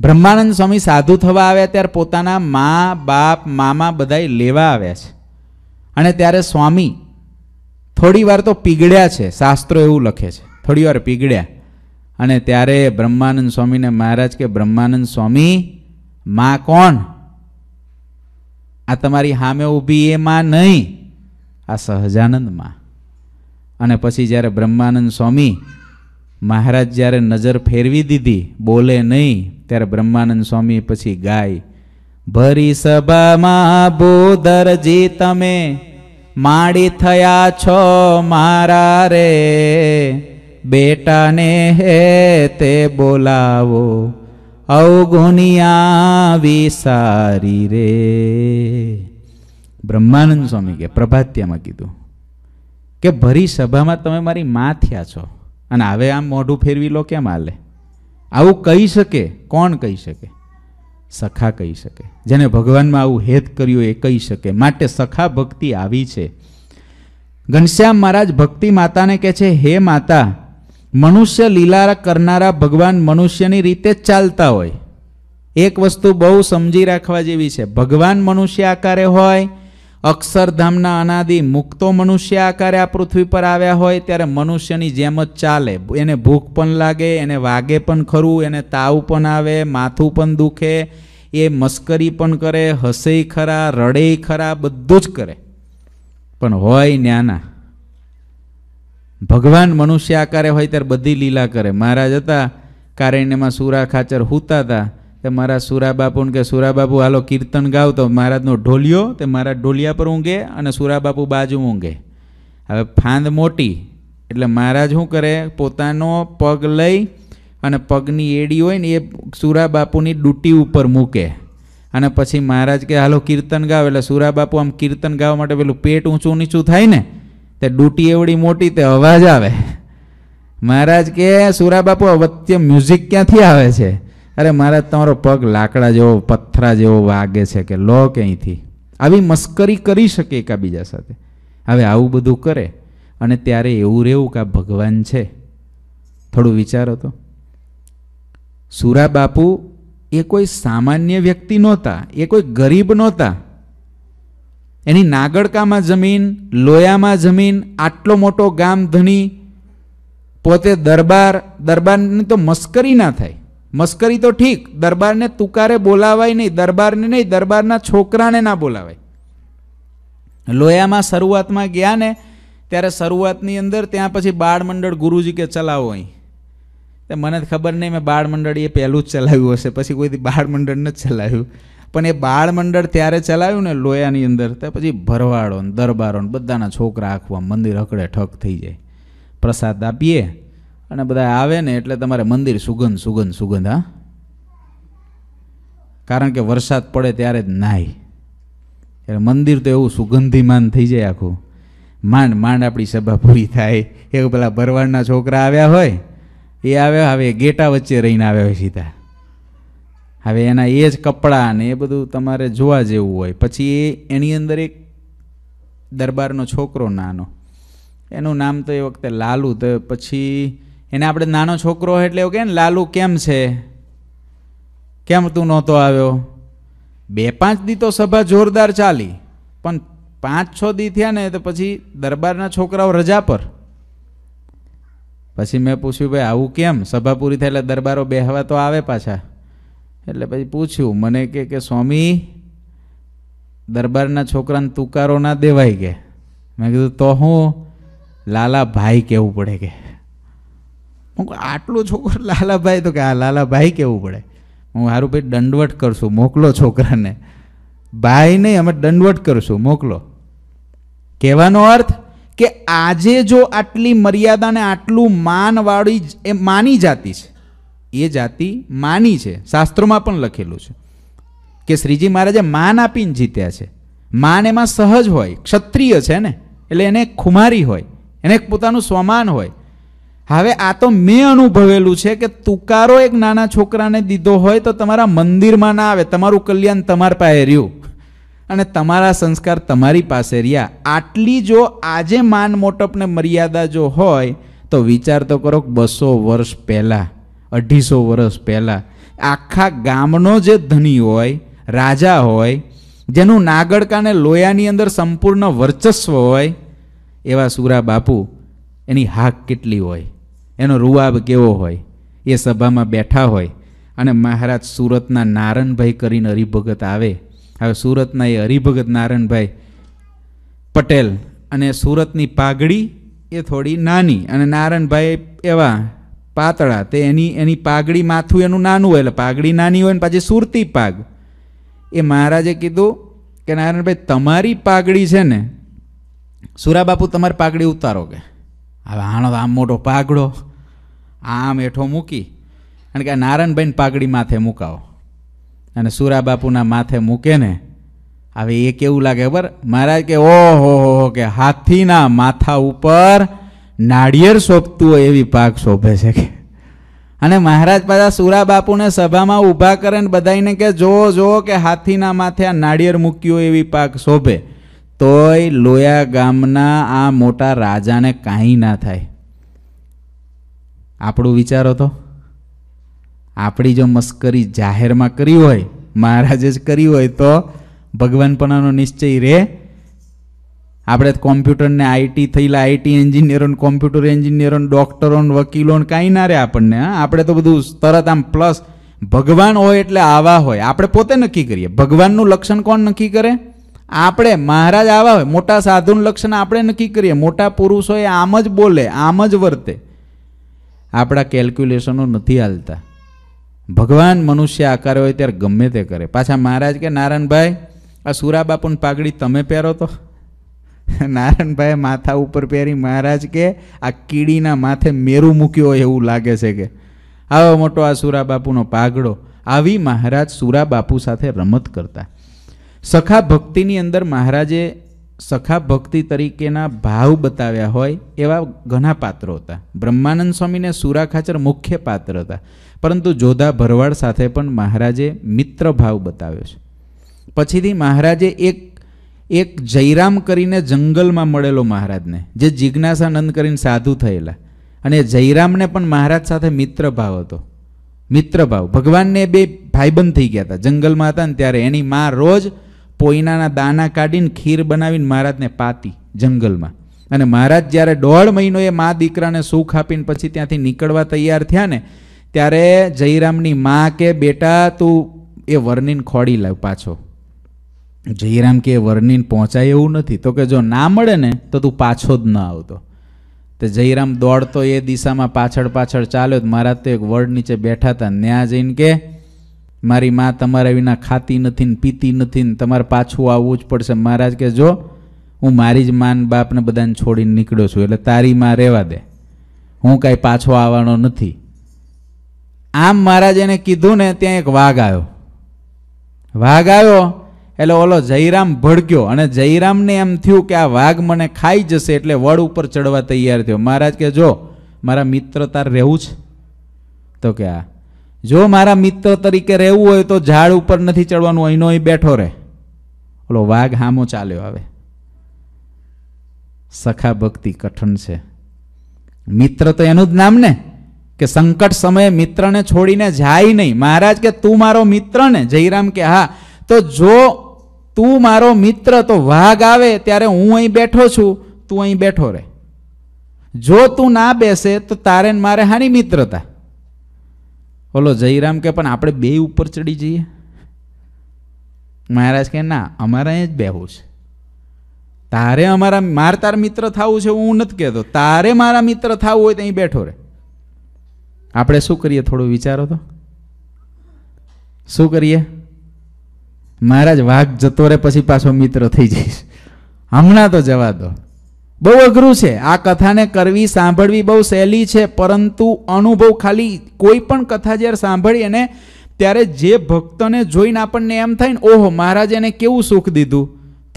બ્રહ્માનંદ સ્વામી સાધુ થવા આવ્યા ત્યારે પોતાના મા બાપ મામા બધાય લેવા આવ્યા છે અને ત્યારે સ્વામી થોડી વાર તો પીગળ્યા છે શાસ્ત્રો એવું લખે છે થોડીવાર પીગળ્યા અને ત્યારે બ્રહ્માનંદ સ્વામીને મહારાજ કે બ્રહ્માનંદ સ્વામી માં કોણ આ તમારી સામે ઊભી એ માં નહીં આ સહજાનંદ માં અને પછી જ્યારે બ્રહ્માનંદ સ્વામી મહારાજ જ્યારે નજર ફેરવી દીધી બોલે નહીં ત્યારે બ્રહ્માનંદ સ્વામી પછી ગાય ભરી સભામાં બોધરજી તમે માડી થયા છો મારા રે બેટાને હે તે બોલાવો અવગુણિયા વિસારી રે બ્રહ્માનંદ સ્વામી કે પ્રભાત્યામાં કીધું કે ભરી સભામાં તમે મારી માં થયા છો અને હવે આમ મોઢું ફેરવી લો કેમ હાલે આવું કહી શકે કોણ કહી શકે સખા કહી શકે જેને ભગવાનમાં આવું હેત કર્યું એ કહી શકે માટે સખા ભક્તિ આવી છે ઘનશ્યામ મહારાજ ભક્તિ માતાને કહે છે હે માતા મનુષ્ય લીલા કરનારા ભગવાન મનુષ્યની રીતે ચાલતા હોય એક વસ્તુ બહુ સમજી રાખવા જેવી છે ભગવાન મનુષ્ય આકારે હોય અક્ષરધામના અનાદિ મુક્તો મનુષ્ય આકારે આ પૃથ્વી પર આવ્યા હોય ત્યારે મનુષ્યની જેમ જ ચાલે એને ભૂખ પણ લાગે એને વાગે પણ ખરું એને તાવ પણ આવે માથું પણ દુખે એ મસ્કરી પણ કરે હસે ખરા રડે ખરા બધું જ કરે પણ હોય ન્યાના ભગવાન મનુષ્ય આકારે હોય ત્યારે બધી લીલા કરે મહારાજ હતા કારણ્યમાં સુરા ખાચર હૂતા હતા તે મારા સુરાબાપુને કે સુરાબાપુ હાલો કીર્તન ગાવ તો મહારાજનો ઢોલિયો તે મારા ઢોલિયા પર ઊંઘે અને સુરાબાપુ બાજુ ઊંઘે હવે ફાંદ મોટી એટલે મહારાજ શું કરે પોતાનો પગ લઈ અને પગની એડી હોય ને એ સુરાબાપુની ડૂટી ઉપર મૂકે અને પછી મહારાજ કે હાલો કીર્તન ગાવ એટલે સુરાબાપુ આમ કીર્તન ગાવા માટે પેલું પેટ ઊંચું નીચું થાય ને તે ડૂટી એવડી મોટી તે અવાજ આવે મહારાજ કે સુરાબાપુ વચ્ચે મ્યુઝિક ક્યાંથી આવે છે અરે મારા તમારો પગ લાકડા જેવો પથ્થરા જેવો વાગે છે કે લો કે અહીંથી આવી મસ્કરી કરી શકે એકબીજા સાથે હવે આવું બધું કરે અને ત્યારે એવું રહેવું કે આ ભગવાન છે થોડું વિચારો તો સુરા બાપુ એ કોઈ સામાન્ય વ્યક્તિ નહોતા એ કોઈ ગરીબ નહોતા એની નાગડકામાં જમીન લોયામાં જમીન આટલો મોટો ગામ ધણી પોતે દરબાર દરબારની તો મસ્કરી ના થાય મસ્કરી તો ઠીક દરબારને તુકારે બોલાવાય નહીં દરબારને નહીં દરબારના છોકરાને ના બોલાવાય લોયામાં શરૂઆતમાં ગયા ને ત્યારે શરૂઆતની અંદર ત્યાં પછી બાળમંડળ ગુરુજી કે ચલાવો અહીં તો મને ખબર નહીં મેં બાળમંડળ એ પહેલું જ ચલાવ્યું હશે પછી કોઈથી બાળમંડળ ન ચલાવ્યું પણ એ બાળમંડળ ત્યારે ચલાવ્યું ને લોયાની અંદર તો પછી ભરવાડો ને દરબારો ને બધાના છોકરા આખવા મંદિર અકડે ઠક થઈ જાય પ્રસાદ આપીએ અને બધા આવે ને એટલે તમારે મંદિર સુગંધ સુગંધ સુગંધ હા કારણ કે વરસાદ પડે ત્યારે જ નાય એટલે મંદિર તો એવું સુગંધીમાન થઈ જાય આખું માંડ માંડ આપણી સભા પૂરી થાય એ પેલા ભરવાડના છોકરા આવ્યા હોય એ આવ્યા હવે ગેટા વચ્ચે રહીને આવ્યા હોય સીધા હવે એના એ જ કપડાં ને એ બધું તમારે જોવા જેવું હોય પછી એ એની અંદર એક દરબારનો છોકરો નાનો એનું નામ તો એ વખતે લાલુ તો પછી એને આપણે નાનો છોકરો એટલે એવું કે લાલુ કેમ છે કેમ તું નહોતો આવ્યો બે પાંચ દી તો સભા જોરદાર ચાલી પણ પાંચ છ દી થયા ને તો પછી દરબારના છોકરાઓ રજા પર પછી મેં પૂછ્યું ભાઈ આવું કેમ સભા પૂરી થાય એટલે દરબારો બેહવા તો આવે પાછા એટલે પછી પૂછ્યું મને કે કે સ્વામી દરબારના છોકરાને તુકારો ના દેવાય કે મેં કીધું તો હું લાલા ભાઈ કહેવું પડે કે હું આટલો છોકરો લાલાભાઈ તો કે આ લાલાભાઈ કેવું પડે હું સારું ભાઈ દંડવટ કરશું મોકલો છોકરાને ભાઈ નહીં અમે દંડવટ કરશું મોકલો કહેવાનો અર્થ કે આજે જો આટલી મર્યાદાને આટલું માનવાળી એ માની જાતિ છે એ જાતિ માની છે શાસ્ત્રોમાં પણ લખેલું છે કે શ્રીજી મહારાજે માન આપીને જીત્યા છે માન એમાં સહજ હોય ક્ષત્રિય છે ને એટલે એને ખુમારી હોય એને પોતાનું સ્વમાન હોય હવે આ તો મેં અનુભવેલું છે કે તુકારો એક નાના છોકરાને દીધો હોય તો તમારા મંદિરમાં ના આવે તમારું કલ્યાણ તમાર પાસે રહ્યું અને તમારા સંસ્કાર તમારી પાસે રહ્યા આટલી જો આજે માન મોટપને મર્યાદા જો હોય તો વિચાર તો કરો બસો વર્ષ પહેલાં અઢીસો વર્ષ પહેલાં આખા ગામનો જે ધની હોય રાજા હોય જેનું નાગડકાને લોયાની અંદર સંપૂર્ણ વર્ચસ્વ હોય એવા સુરા બાપુ એની હાક કેટલી હોય એનો રૂઆબ કેવો હોય એ સભામાં બેઠા હોય અને મહારાજ સુરતના નારણભાઈ કરીને હરિભગત આવે હવે સુરતના એ હરિભગત નારણભાઈ પટેલ અને સુરતની પાઘડી એ થોડી નાની અને નારણભાઈ એવા પાતળા તે એની એની પાઘડી માથું એનું નાનું હોય એટલે પાઘડી નાની હોય ને પાછી સુરતી પાગ એ મહારાજે કીધું કે નારાયણભાઈ તમારી પાઘડી છે ને સુરાબાપુ તમારી પાઘડી ઉતારો કે હવે આણો આમ મોટો પાઘડો આમ હેઠો મૂકી કારણ કે આ નારાયણભાઈને પાઘડી માથે મૂકાવો અને સુરા બાપુના માથે મૂકે ને હવે એ કેવું લાગે ખબર મહારાજ કે ઓ હો હો કે હાથીના માથા ઉપર નાળિયેર શોભતું હોય એવી પાક શોભે છે કે અને મહારાજ પાછા સુરા બાપુને સભામાં ઊભા કરે ને બધાને કે જો જો કે હાથીના માથે આ નાળિયેર મૂક્યું એવી પાક શોભે તોય લોયા ગામના આ મોટા રાજાને કાંઈ ના થાય આપણો વિચાર હતો આપણી જો મસ્કરી જાહેરમાં કરી હોય મહારાજે જ કરી હોય તો ભગવાનપણાનો નિશ્ચય રહે આપણે કોમ્પ્યુટરને આઈટી થયેલા આઈટી એન્જિનિયરોને કોમ્પ્યુટર એન્જિનિયરોને ડૉક્ટરોને વકીલોને કાંઈ ના રહે આપણને આપણે તો બધું તરત આમ પ્લસ ભગવાન હોય એટલે આવા હોય આપણે પોતે નક્કી કરીએ ભગવાનનું લક્ષણ કોણ નક્કી કરે આપણે મહારાજ આવા હોય મોટા સાધુનું લક્ષણ આપણે નક્કી કરીએ મોટા પુરુષોએ આમ જ બોલે આમ જ વર્તે આપણા કેલ્ક્યુલેશનો નથી હાલતા ભગવાન મનુષ્ય આકાર હોય ત્યારે ગમે તે કરે પાછા મહારાજ કે નારાયણભાઈ આ સુરાબાપુની પાઘડી તમે પહેરો તો નારાયણભાઈએ માથા ઉપર પહેરી મહારાજ કે આ કીડીના માથે મેરું મૂક્યો હોય એવું લાગે છે કે આવો મોટો આ સુરાબાપુનો પાઘડો આવી મહારાજ સુરાબાપુ સાથે રમત કરતા સખા ભક્તિની અંદર મહારાજે સખા ભક્તિ તરીકેના ભાવ બતાવ્યા હોય એવા ઘણા પાત્રો હતા બ્રહ્માનંદ સ્વામીને સુરા ખાચર મુખ્ય પાત્ર હતા પરંતુ જોધા ભરવાડ સાથે પણ મહારાજે મિત્ર ભાવ બતાવ્યો છે પછીથી મહારાજે એક એક જયરામ કરીને જંગલમાં મળેલો મહારાજને જે જિજ્ઞાસાનંદ કરીને સાધુ થયેલા અને જયરામને પણ મહારાજ સાથે મિત્ર ભાવ હતો મિત્ર ભાવ ભગવાનને બે ભાઈબંધ થઈ ગયા હતા જંગલમાં હતા ને ત્યારે એની મા રોજ પોઈનાના દાના કાઢીને ખીર બનાવીને મહારાજને પાતી જંગલમાં અને મહારાજ જ્યારે દોઢ મહિનો એ મા દીકરાને સુખ આપીને પછી ત્યાંથી નીકળવા તૈયાર થયા ને ત્યારે જયરામની મા કે બેટા તું એ વર્ણિન ખોડી લાવ પાછો જયરામ કે એ વર્ણિન પહોંચાય એવું નથી તો કે જો ના મળે ને તો તું પાછો જ ન આવતો તો જયરામ દોડતો એ દિશામાં પાછળ પાછળ ચાલ્યો મહારાજ તો એક વર્ડ નીચે બેઠા હતા ત્યાં જઈને કે મારી મા તમારા વિના ખાતી નથી ને પીતી નથી ને તમારે પાછું આવવું જ પડશે મહારાજ કે જો હું મારી જ માન બાપને બધાને છોડીને નીકળ્યો છું એટલે તારી માં રહેવા દે હું કાંઈ પાછો આવવાનો નથી આમ મહારાજ એને કીધું ને ત્યાં એક વાઘ આવ્યો વાઘ આવ્યો એટલે ઓલો જયરામ ભડક્યો અને જયરામને એમ થયું કે આ વાઘ મને ખાઈ જશે એટલે વડ ઉપર ચડવા તૈયાર થયો મહારાજ કે જો મારા મિત્ર તાર રહેવું છે તો કે આ જો મારા મિત્ર તરીકે રહેવું હોય તો ઝાડ ઉપર નથી ચડવાનું અહીંનો અહીં બેઠો રહે ઓલો વાઘ હામો ચાલ્યો આવે સખા ભક્તિ કઠણ છે મિત્ર તો એનું જ નામ ને કે સંકટ સમયે મિત્રને છોડીને જાય નહીં મહારાજ કે તું મારો મિત્ર ને જયરામ કે હા તો જો તું મારો મિત્ર તો વાઘ આવે ત્યારે હું અહીં બેઠો છું તું અહીં બેઠો રહે જો તું ના બેસે તો તારે મારે હાની મિત્રતા ઓલો જયરામ કે પણ આપણે બે ઉપર ચડી જઈએ મહારાજ કે ના અમારે અહીં જ બેહવું છે તારે અમારા માર તાર મિત્ર થવું છે હું નથી કહેતો તારે મારા મિત્ર થવું હોય તો અહીં બેઠો રહે આપણે શું કરીએ થોડો વિચારો તો શું કરીએ મહારાજ વાઘ જતો રહે પછી પાછો મિત્ર થઈ જઈશ હમણાં તો જવા દો બહુ અઘરું છે આ કથાને કરવી સાંભળવી બહુ સહેલી છે પરંતુ અનુભવ ખાલી કોઈ પણ કથા જ્યારે સાંભળી અને ત્યારે જે ભક્તને જોઈને આપણને એમ થાય ને ઓહો મહારાજ એને કેવું સુખ દીધું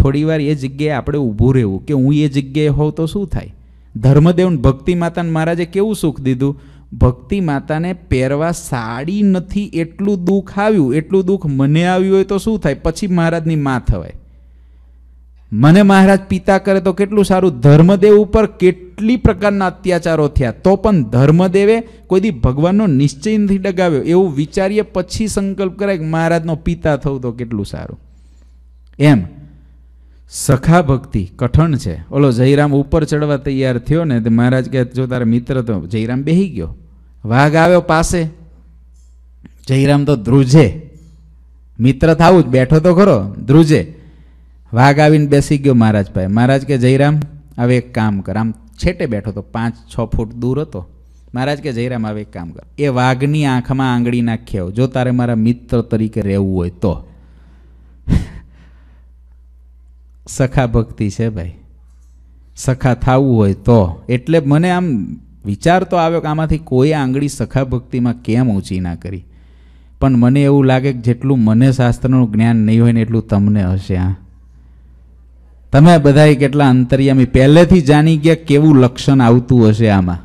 થોડીવાર એ જગ્યાએ આપણે ઊભું રહેવું કે હું એ જગ્યાએ હોઉં તો શું થાય ધર્મદેવને ભક્તિ માતાને મહારાજે કેવું સુખ દીધું ભક્તિ માતાને પહેરવા સાડી નથી એટલું દુઃખ આવ્યું એટલું દુઃખ મને આવ્યું હોય તો શું થાય પછી મહારાજની મા થવાય મને મહારાજ પિતા કરે તો કેટલું સારું ધર્મદેવ ઉપર કેટલી પ્રકારના અત્યાચારો થયા તો પણ ધર્મદેવે કોઈથી ભગવાનનો નિશ્ચય નથી ડગાવ્યો એવું વિચારીએ પછી સંકલ્પ કરાય કે મહારાજનો પિતા થવું તો કેટલું સારું એમ સખા ભક્તિ કઠણ છે ઓલો જયરામ ઉપર ચડવા તૈયાર થયો ને તે મહારાજ કહે જો તારા મિત્ર તો જયરામ બેહી ગયો વાઘ આવ્યો પાસે જયરામ તો ધ્રુજે મિત્ર થવું જ બેઠો તો ખરો ધ્રુજે વાઘ આવીને બેસી ગયો મહારાજભાઈ મહારાજ કે જયરામ હવે એક કામ કર આમ છેટે બેઠો હતો પાંચ છ ફૂટ દૂર હતો મહારાજ કે જયરામ હવે એક કામ કર એ વાઘની આંખમાં આંગળી નાખ્યો જો તારે મારા મિત્ર તરીકે રહેવું હોય તો સખા ભક્તિ છે ભાઈ સખા થવું હોય તો એટલે મને આમ વિચાર તો આવ્યો કે આમાંથી કોઈ આંગળી સખા ભક્તિમાં કેમ ઊંચી ના કરી પણ મને એવું લાગે કે જેટલું મને શાસ્ત્રનું જ્ઞાન નહીં હોય ને એટલું તમને હશે હા તમે બધાએ કેટલા અંતર્યામી પહેલેથી જાણી ગયા કેવું લક્ષણ આવતું હશે આમાં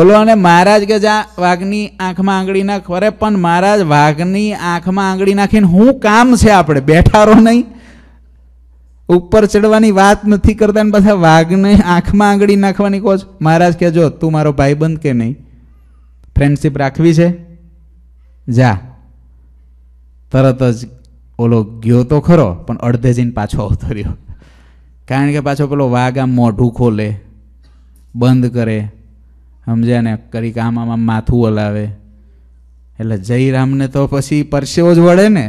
ઓલો અને મહારાજ કે જા વાઘની આંખમાં આંગળી નાખ અરે પણ મહારાજ વાઘની આંખમાં આંગળી નાખીને હું કામ છે આપણે બેઠારો નહીં ઉપર ચડવાની વાત નથી કરતા ને પાછા વાઘને આંખમાં આંગળી નાખવાની કહો મહારાજ કે જો તું મારો ભાઈબંધ કે નહીં ફ્રેન્ડશીપ રાખવી છે જા તરત જ ઓલો ગયો તો ખરો પણ અડધે જઈને પાછો આવતો રહ્યો કારણ કે પાછો પેલો વાઘ આમ મોઢું ખોલે બંધ કરે સમજ્યા ને કરી કામ આમ માથું હલાવે એટલે જયરામને તો પછી પરસેવો જ વળે ને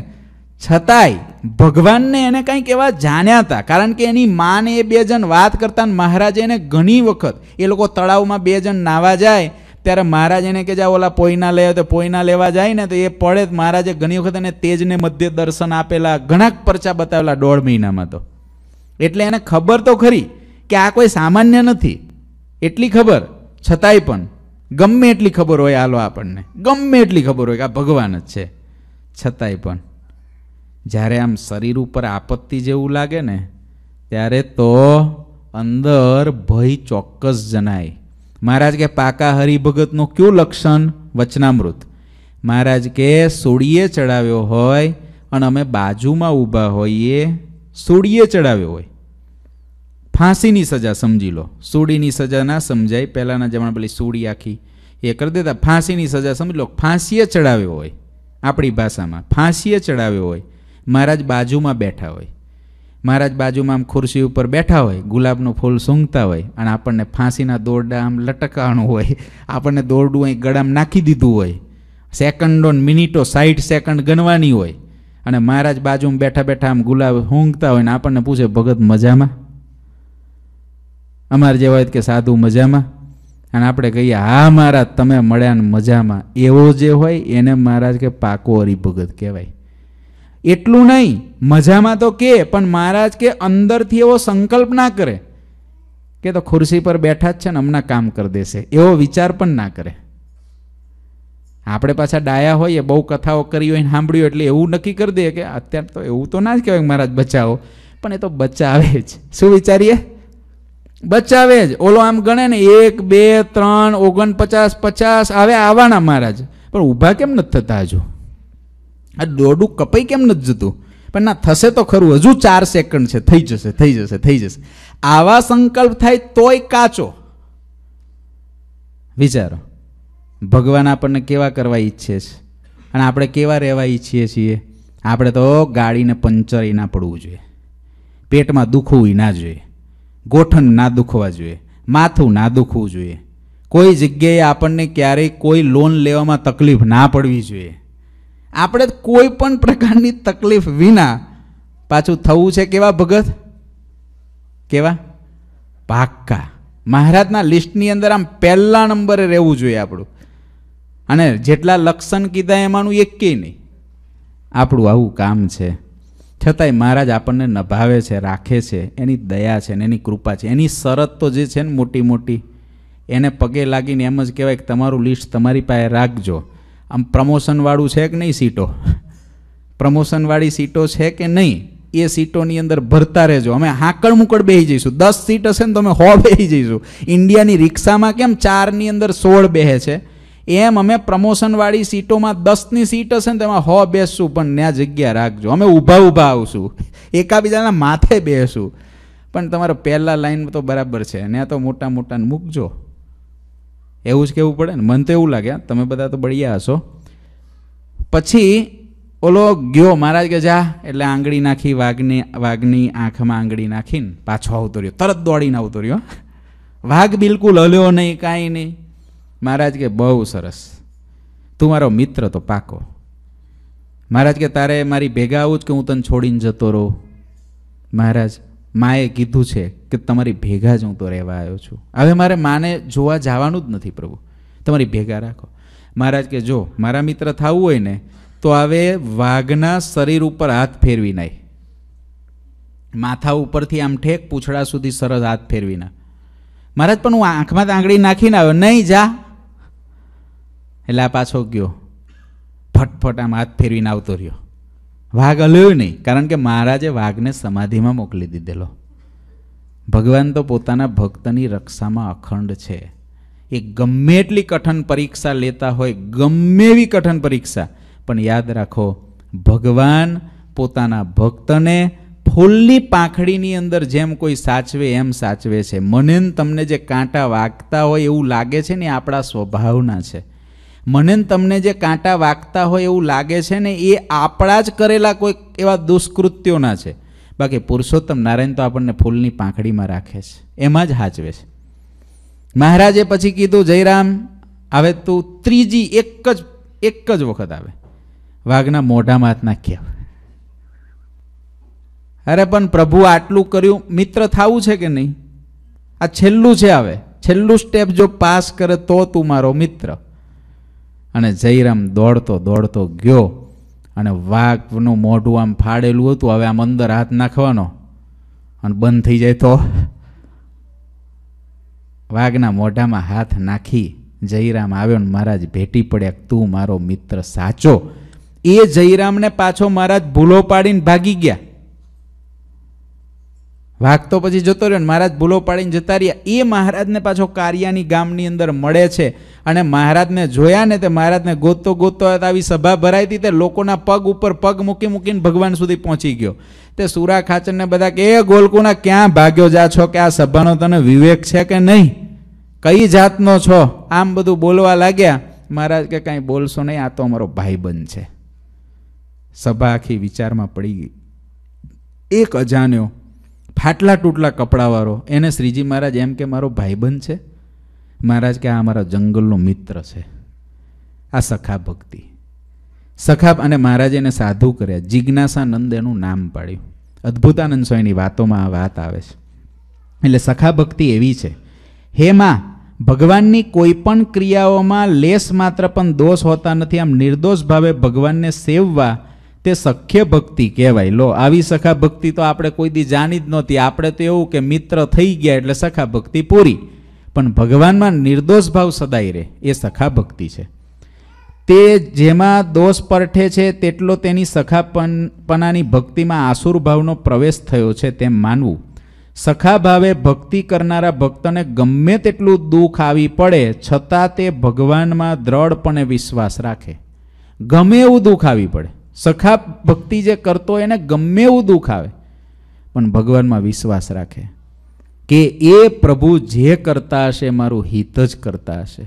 છતાંય ભગવાનને એને કંઈક એવા જાણ્યા હતા કારણ કે એની માને એ બે જણ વાત કરતા મહારાજે એને ઘણી વખત એ લોકો તળાવમાં બે જણ નાવા જાય ત્યારે મહારાજ એને કે જાઓ ઓલા પોઈના લેવા તો પોઈના લેવા જાય ને તો એ પડે મહારાજે ઘણી વખત એને તેજને મધ્ય દર્શન આપેલા ઘણા પરચા બતાવેલા દોઢ મહિનામાં તો એટલે એને ખબર તો ખરી કે આ કોઈ સામાન્ય નથી એટલી ખબર છતાંય પણ ગમે એટલી ખબર હોય હાલો આપણને ગમે એટલી ખબર હોય કે આ ભગવાન જ છે છતાંય પણ જ્યારે આમ શરીર ઉપર આપત્તિ જેવું લાગે ને ત્યારે તો અંદર ભય ચોક્કસ જણાય મહારાજ કે પાકા હરિભગતનું કયું લક્ષણ વચનામૃત મહારાજ કે સોડીએ ચડાવ્યો હોય અને અમે બાજુમાં ઊભા હોઈએ સોડીએ ચડાવ્યો હોય ફાંસીની સજા સમજી લો સોડીની સજા ના સમજાય પહેલાંના જમાના પેલી સોડી આખી એ કરી દેતા ફાંસીની સજા સમજી લો ફાંસીએ ચડાવ્યો હોય આપણી ભાષામાં ફાંસીએ ચડાવ્યો હોય મહારાજ બાજુમાં બેઠા હોય મહારાજ બાજુમાં આમ ખુરશી ઉપર બેઠા હોય ગુલાબનું ફૂલ સૂંઘતા હોય અને આપણને ફાંસીના દોરડા આમ લટકાવાનું હોય આપણને દોરડું અહીં ગળામાં નાખી દીધું હોય સેકન્ડો મિનિટો સાઠ સેકન્ડ ગણવાની હોય અને મહારાજ બાજુમાં બેઠા બેઠા આમ ગુલાબ સૂંઘતા હોય ને આપણને પૂછે ભગત મજામાં અમારે જેવા હોય કે સાધુ મજામાં અને આપણે કહીએ હા મહારાજ તમે મળ્યા ને મજામાં એવો જે હોય એને મહારાજ કે પાકો હરિભગત કહેવાય એટલું નહીં મજામાં તો કે પણ મહારાજ કે અંદરથી એવો સંકલ્પ ના કરે કે તો ખુરશી પર બેઠા જ છે ને હમણાં કામ કરી દેશે એવો વિચાર પણ ના કરે આપણે પાછા ડાયા હોઈએ બહુ કથાઓ કરી હોય સાંભળ્યું એટલે એવું નક્કી કરી દઈએ કે અત્યારે તો એવું તો ના જ કહેવાય મહારાજ બચાવો પણ એ તો બચાવે જ શું વિચારીએ બચાવે જ ઓલો આમ ગણે ને એક બે ત્રણ ઓગણપચાસ પચાસ આવે આવવાના મહારાજ પણ ઊભા કેમ નથી થતા હજુ આ દોડું કપાઈ કેમ નથી જતું પણ ના થશે તો ખરું હજુ ચાર સેકન્ડ છે થઈ જશે થઈ જશે થઈ જશે આવા સંકલ્પ થાય તોય કાચો વિચારો ભગવાન આપણને કેવા કરવા ઈચ્છે છે અને આપણે કેવા રહેવા ઈચ્છીએ છીએ આપણે તો ગાડીને પંચર ના પડવું જોઈએ પેટમાં દુખવું ના જોઈએ ગોઠણ ના દુખવા જોઈએ માથું ના દુખવું જોઈએ કોઈ જગ્યાએ આપણને ક્યારેય કોઈ લોન લેવામાં તકલીફ ના પડવી જોઈએ આપણે કોઈ પણ પ્રકારની તકલીફ વિના પાછું થવું છે કેવા ભગત કેવા પાક્કા મહારાજના લિસ્ટની અંદર આમ પહેલા નંબરે રહેવું જોઈએ આપણું અને જેટલા લક્ષણ કીધા એમાંનું એકે નહીં આપણું આવું કામ છે છતાંય મહારાજ આપણને નભાવે છે રાખે છે એની દયા છે ને એની કૃપા છે એની શરત તો જે છે ને મોટી મોટી એને પગે લાગીને એમ જ કહેવાય કે તમારું લિસ્ટ તમારી પાસે રાખજો આમ પ્રમોશનવાળું છે કે નહીં સીટો પ્રમોશનવાળી સીટો છે કે નહીં એ સીટોની અંદર ભરતા રહેજો અમે હાકળ મુકળ બેસી જઈશું દસ સીટ હશે ને તો અમે હો બેસી જઈશું ઇન્ડિયાની રિક્ષામાં કેમ ચારની અંદર સોળ બેસે છે એમ અમે પ્રમોશનવાળી સીટોમાં દસની સીટ હશે ને તેમાં હો બેસશું પણ ત્યાં જગ્યા રાખજો અમે ઊભા ઊભા આવશું એકાબીજાના માથે બેસશું પણ તમારો પહેલાં લાઈન તો બરાબર છે ને તો મોટા મોટા મૂકજો એવું જ કહેવું પડે ને મને તો એવું લાગે તમે બધા તો બળિયા હશો પછી ઓલો ગયો મહારાજ કે જા એટલે આંગળી નાખી વાઘની વાઘની આંખમાં આંગળી નાખીને પાછો આવતો રહ્યો તરત દોડીને આવતો રહ્યો વાઘ બિલકુલ હલ્યો નહીં કાંઈ નહીં મહારાજ કે બહુ સરસ તું મારો મિત્ર તો પાકો મહારાજ કે તારે મારી ભેગા આવું જ કે હું તને છોડીને જતો રહું મહારાજ માએ કીધું છે કે તમારી ભેગા જ હું તો રહેવા આવ્યો છું હવે મારે માને જોવા જવાનું જ નથી પ્રભુ તમારી ભેગા રાખો મહારાજ કે જો મારા મિત્ર થવું હોય ને તો હવે વાઘના શરીર ઉપર હાથ ફેરવી નાય માથા ઉપરથી આમ ઠેક પૂછડા સુધી સરસ હાથ ફેરવી ના મહારાજ પણ હું આંખમાં આંગળી નાખીને આવ્યો નહીં જા એટલે આ પાછો ગયો ફટફટ આમ હાથ ફેરવીને આવતો રહ્યો વાઘ હલ્યો નહીં કારણ કે મહારાજે વાઘને સમાધિમાં મોકલી દીધેલો ભગવાન તો પોતાના ભક્તની રક્ષામાં અખંડ છે એ ગમે એટલી કઠણ પરીક્ષા લેતા હોય ગમે એવી કઠણ પરીક્ષા પણ યાદ રાખો ભગવાન પોતાના ભક્તને ફૂલની પાંખડીની અંદર જેમ કોઈ સાચવે એમ સાચવે છે મને તમને જે કાંટા વાગતા હોય એવું લાગે છે ને આપણા સ્વભાવના છે મને તમને જે કાંટા વાગતા હોય એવું લાગે છે ને એ આપણા જ કરેલા કોઈ એવા દુષ્કૃત્યોના છે બાકી પુરુષોત્તમ નારાયણ તો આપણને ફૂલની પાંખડીમાં રાખે છે એમાં જ હાચવે છે મહારાજે પછી કીધું જયરામ આવે તું ત્રીજી એક જ એક જ વખત આવે વાઘના મોઢામાં હાથ નાખ્યા અરે પણ પ્રભુ આટલું કર્યું મિત્ર થવું છે કે નહીં આ છેલ્લું છે હવે છેલ્લું સ્ટેપ જો પાસ કરે તો તું મારો મિત્ર અને જયરામ દોડતો દોડતો ગયો અને વાઘનું મોઢું આમ ફાડેલું હતું હવે આમ અંદર હાથ નાખવાનો અને બંધ થઈ જાય તો વાઘના મોઢામાં હાથ નાખી જયરામ આવ્યો ને મહારાજ ભેટી પડ્યા તું મારો મિત્ર સાચો એ જયરામને પાછો મહારાજ ભૂલો પાડીને ભાગી ગયા વાઘ તો પછી જતો રહ્યો ને મહારાજ ભૂલો પાડીને જતા રહ્યા એ મહારાજને પાછો કારિયાની ગામની અંદર મળે છે અને મહારાજને જોયા ને તે મહારાજને ગોતતો ગોતતો આવી સભા ભરાઈ હતી તે લોકોના પગ ઉપર પગ મૂકી મૂકીને ભગવાન સુધી પહોંચી ગયો તે સુરા ખાચરને બધા કે એ ગોલકુના ક્યાં ભાગ્યો જા છો કે આ સભાનો તને વિવેક છે કે નહીં કઈ જાતનો છો આમ બધું બોલવા લાગ્યા મહારાજ કે કાંઈ બોલશો નહીં આ તો અમારો ભાઈબંધ છે સભા આખી વિચારમાં પડી ગઈ એક અજાણ્યો ફાટલા તૂટલા કપડાવાળો એને શ્રીજી મહારાજ એમ કે મારો ભાઈબંધ છે મહારાજ કે આ મારા જંગલનો મિત્ર છે આ સખા ભક્તિ સખા અને મહારાજે એને સાધુ કર્યા જિજ્ઞાસાનંદ એનું નામ પાડ્યું અદ્ભુતાનંદ સ્વામીની વાતોમાં આ વાત આવે છે એટલે સખા ભક્તિ એવી છે હે માં ભગવાનની કોઈ પણ ક્રિયાઓમાં લેસ માત્ર પણ દોષ હોતા નથી આમ નિર્દોષ ભાવે ભગવાનને સેવવા તે સખ્ય ભક્તિ કહેવાય લો આવી સખા ભક્તિ તો આપણે કોઈ દી જાણી જ નહોતી આપણે તો એવું કે મિત્ર થઈ ગયા એટલે સખા ભક્તિ પૂરી પણ ભગવાનમાં નિર્દોષ ભાવ સદાય રહે એ સખા ભક્તિ છે તે જેમાં દોષ પરઠે છે તેટલો તેની સખાપનાની ભક્તિમાં આસુર ભાવનો પ્રવેશ થયો છે તેમ માનવું સખા ભાવે ભક્તિ કરનારા ભક્તને ગમે તેટલું દુઃખ આવી પડે છતાં તે ભગવાનમાં દ્રઢપણે વિશ્વાસ રાખે ગમે એવું દુઃખ આવી પડે સખા ભક્તિ જે કરતો એને ગમે એવું દુઃખ આવે પણ ભગવાનમાં વિશ્વાસ રાખે કે એ પ્રભુ જે કરતા હશે મારું હિત જ કરતા હશે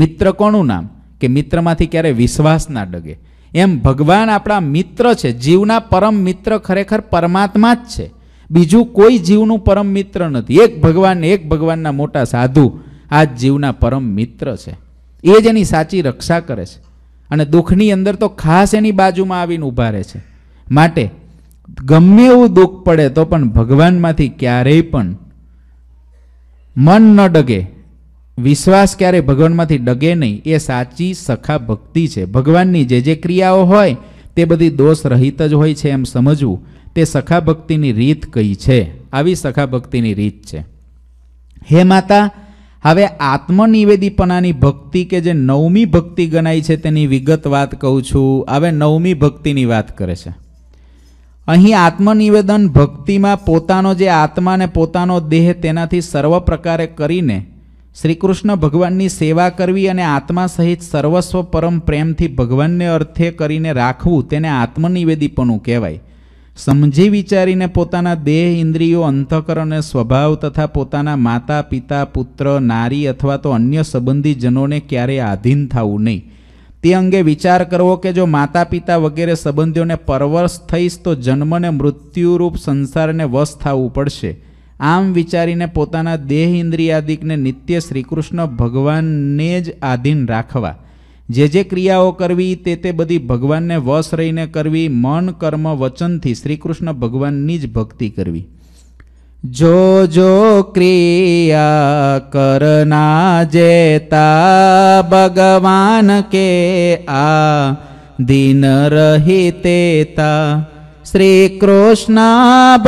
મિત્ર કોનું નામ કે મિત્રમાંથી ક્યારે વિશ્વાસ ના ડગે એમ ભગવાન આપણા મિત્ર છે જીવના પરમ મિત્ર ખરેખર પરમાત્મા જ છે બીજું કોઈ જીવનું પરમ મિત્ર નથી એક ભગવાન એક ભગવાનના મોટા સાધુ આ જીવના પરમ મિત્ર છે એ જ એની સાચી રક્ષા કરે છે અને દુઃખની અંદર તો ખાસ એની બાજુમાં આવીને ઊભા રહે છે માટે ગમે એવું દુઃખ પડે તો પણ ભગવાનમાંથી ક્યારેય પણ મન ન ડગે વિશ્વાસ ક્યારેય ભગવાનમાંથી ડગે નહીં એ સાચી સખા ભક્તિ છે ભગવાનની જે જે ક્રિયાઓ હોય તે બધી દોષ રહિત જ હોય છે એમ સમજવું તે સખા ભક્તિની રીત કઈ છે આવી સખા ભક્તિની રીત છે હે માતા હવે આત્મનિવેદીપણાની ભક્તિ કે જે નવમી ભક્તિ ગણાય છે તેની વિગત વાત કહું છું હવે નવમી ભક્તિની વાત કરે છે અહીં આત્મનિવેદન ભક્તિમાં પોતાનો જે આત્માને પોતાનો દેહ તેનાથી સર્વ પ્રકારે કરીને શ્રી કૃષ્ણ ભગવાનની સેવા કરવી અને આત્મા સહિત સર્વસ્વ પરમ પ્રેમથી ભગવાનને અર્થે કરીને રાખવું તેને આત્મનિવેદીપણું કહેવાય સમજી વિચારીને પોતાના દેહ ઇન્દ્રિયો અંતઃકરણ અને સ્વભાવ તથા પોતાના માતા પિતા પુત્ર નારી અથવા તો અન્ય સંબંધીજનોને ક્યારેય આધીન થવું નહીં તે અંગે વિચાર કરવો કે જો માતા પિતા વગેરે સંબંધીઓને પરવશ થઈશ તો જન્મને મૃત્યુરૂપ સંસારને વશ થવું પડશે આમ વિચારીને પોતાના દેહ ઇન્દ્રિયાદિકને નિત્ય શ્રીકૃષ્ણ ભગવાનને જ આધીન રાખવા જે જે ક્રિયાઓ કરવી તે તે બધી ભગવાનને વશ રહીને કરવી મન કર્મ વચનથી શ્રી કૃષ્ણ ભગવાનની જ ભક્તિ કરવી જો જો ક્રિયા કરના જેતા ભગવાન કે આ દિન રહીતેતા શ્રી કૃષ્ણ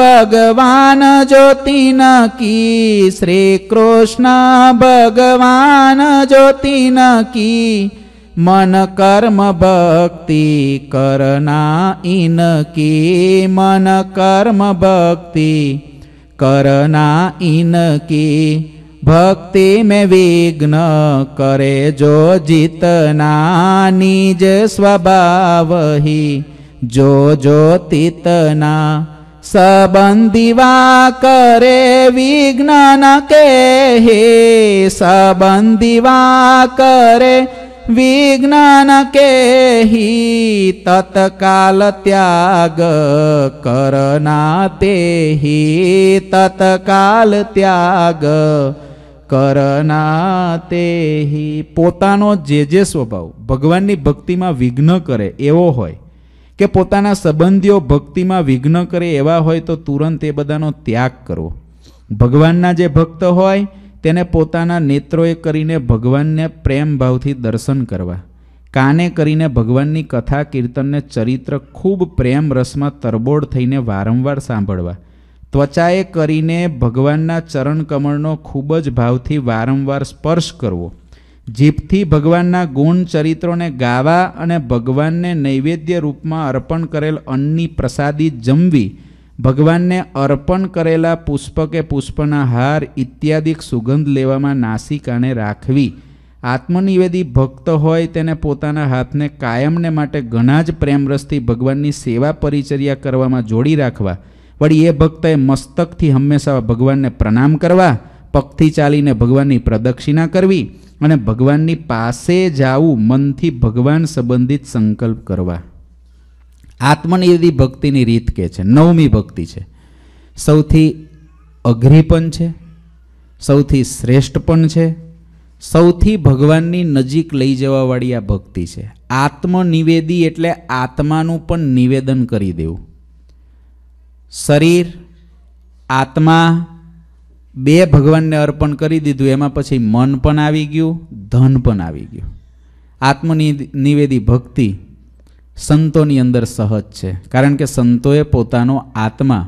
ભગવાન જ્યોતિન કી શ્રી કૃષ્ણ ભગવાન જ્યોતિન કી मन कर्म भक्ति करना इनकी मन कर्म भक्ति करना इनकी भक्ति में विघ्न करे जो जितना निज स्वभाव ही जो जो तितना सबंदिवा करे विघ्न न के सबंदिवा करे વિજ્ઞાન કેહી તત્કાલ ત્યાગ કરના તેહી તત્કાલ ત્યાગ કરના તેહી પોતાનો જે જે સ્વભાવ ભગવાનની ભક્તિમાં વિઘ્ન કરે એવો હોય કે પોતાના સંબંધીઓ ભક્તિમાં વિઘ્ન કરે એવા હોય તો તુરંત એ બધાનો ત્યાગ કરવો ભગવાનના જે ભક્ત હોય તેને પોતાના નેત્રોએ કરીને ભગવાનને પ્રેમ ભાવથી દર્શન કરવા કાને કરીને ભગવાનની કથા કીર્તનને ચરિત્ર ખૂબ પ્રેમ રસમાં તરબોળ થઈને વારંવાર સાંભળવા ત્વચાએ કરીને ભગવાનના ચરણકમળનો ખૂબ જ ભાવથી વારંવાર સ્પર્શ કરવો જીભથી ભગવાનના ગુણ ચરિત્રોને ગાવા અને ભગવાનને નૈવેદ્ય રૂપમાં અર્પણ કરેલ અન્નની પ્રસાદી જમવી ભગવાનને અર્પણ કરેલા પુષ્પ કે પુષ્પના હાર ઇત્યાદિક સુગંધ લેવામાં નાસિકાને રાખવી આત્મનિવેદી ભક્ત હોય તેને પોતાના હાથને કાયમને માટે ઘણા જ પ્રેમરસથી ભગવાનની સેવા પરિચર્યા કરવામાં જોડી રાખવા વળી એ ભક્તએ મસ્તકથી હંમેશા ભગવાનને પ્રણામ કરવા પગથી ચાલીને ભગવાનની પ્રદક્ષિણા કરવી અને ભગવાનની પાસે જાવું મનથી ભગવાન સંબંધિત સંકલ્પ કરવા આત્મનિર્દી ભક્તિની રીત કે છે નવમી ભક્તિ છે સૌથી અઘરી પણ છે સૌથી શ્રેષ્ઠ પણ છે સૌથી ભગવાનની નજીક લઈ જવાવાળી આ ભક્તિ છે આત્મનિવેદી એટલે આત્માનું પણ નિવેદન કરી દેવું શરીર આત્મા બે ભગવાનને અર્પણ કરી દીધું એમાં પછી મન પણ આવી ગયું ધન પણ આવી ગયું નિવેદી ભક્તિ સંતોની અંદર સહજ છે કારણ કે સંતોએ પોતાનો આત્મા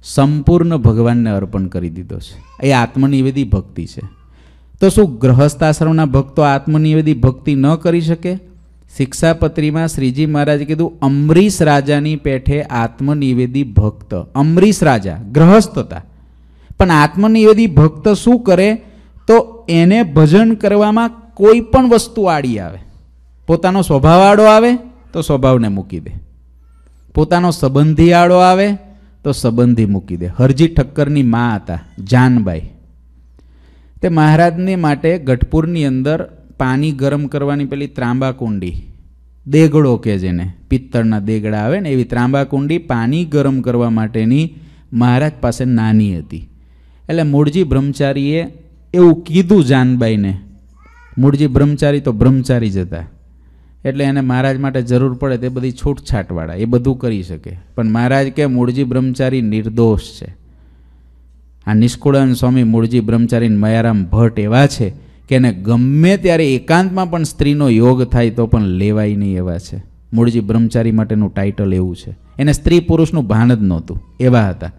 સંપૂર્ણ ભગવાનને અર્પણ કરી દીધો છે એ આત્મનિવેદી ભક્તિ છે તો શું ગ્રહસ્થાશ્રમના ભક્તો આત્મનિવેદી ભક્તિ ન કરી શકે શિક્ષાપત્રીમાં શ્રીજી મહારાજે કીધું અમરીશ રાજાની પેઠે આત્મનિવેદી ભક્ત અમરીશ રાજા ગ્રહસ્થતા પણ આત્મનિવેદી ભક્ત શું કરે તો એને ભજન કરવામાં કોઈ પણ વસ્તુ આડી આવે પોતાનો સ્વભાવ આડો આવે તો સ્વભાવને મૂકી દે પોતાનો સંબંધી આડો આવે તો સંબંધી મૂકી દે હરજી ઠક્કરની મા હતા જાનબાઈ તે મહારાજને માટે ગઢપુરની અંદર પાણી ગરમ કરવાની પેલી ત્રાંબા કુંડી દેગડો કે જેને પિત્તળના દેગડા આવે ને એવી ત્રાંબા કુંડી પાણી ગરમ કરવા માટેની મહારાજ પાસે નાની હતી એટલે મૂળજી બ્રહ્મચારીએ એવું કીધું જાનબાઈને મૂળજી બ્રહ્મચારી તો બ્રહ્મચારી જ હતા એટલે એને મહારાજ માટે જરૂર પડે તે બધી છૂટછાટવાળા એ બધું કરી શકે પણ મહારાજ કે મૂળજી બ્રહ્મચારી નિર્દોષ છે આ નિષ્કુળાન સ્વામી મૂળજી બ્રહ્મચારી મયારામ ભટ્ટ એવા છે કે એને ગમે ત્યારે એકાંતમાં પણ સ્ત્રીનો યોગ થાય તો પણ લેવાય નહીં એવા છે મૂળજી બ્રહ્મચારી માટેનું ટાઇટલ એવું છે એને સ્ત્રી પુરુષનું ભાન જ નહોતું એવા હતા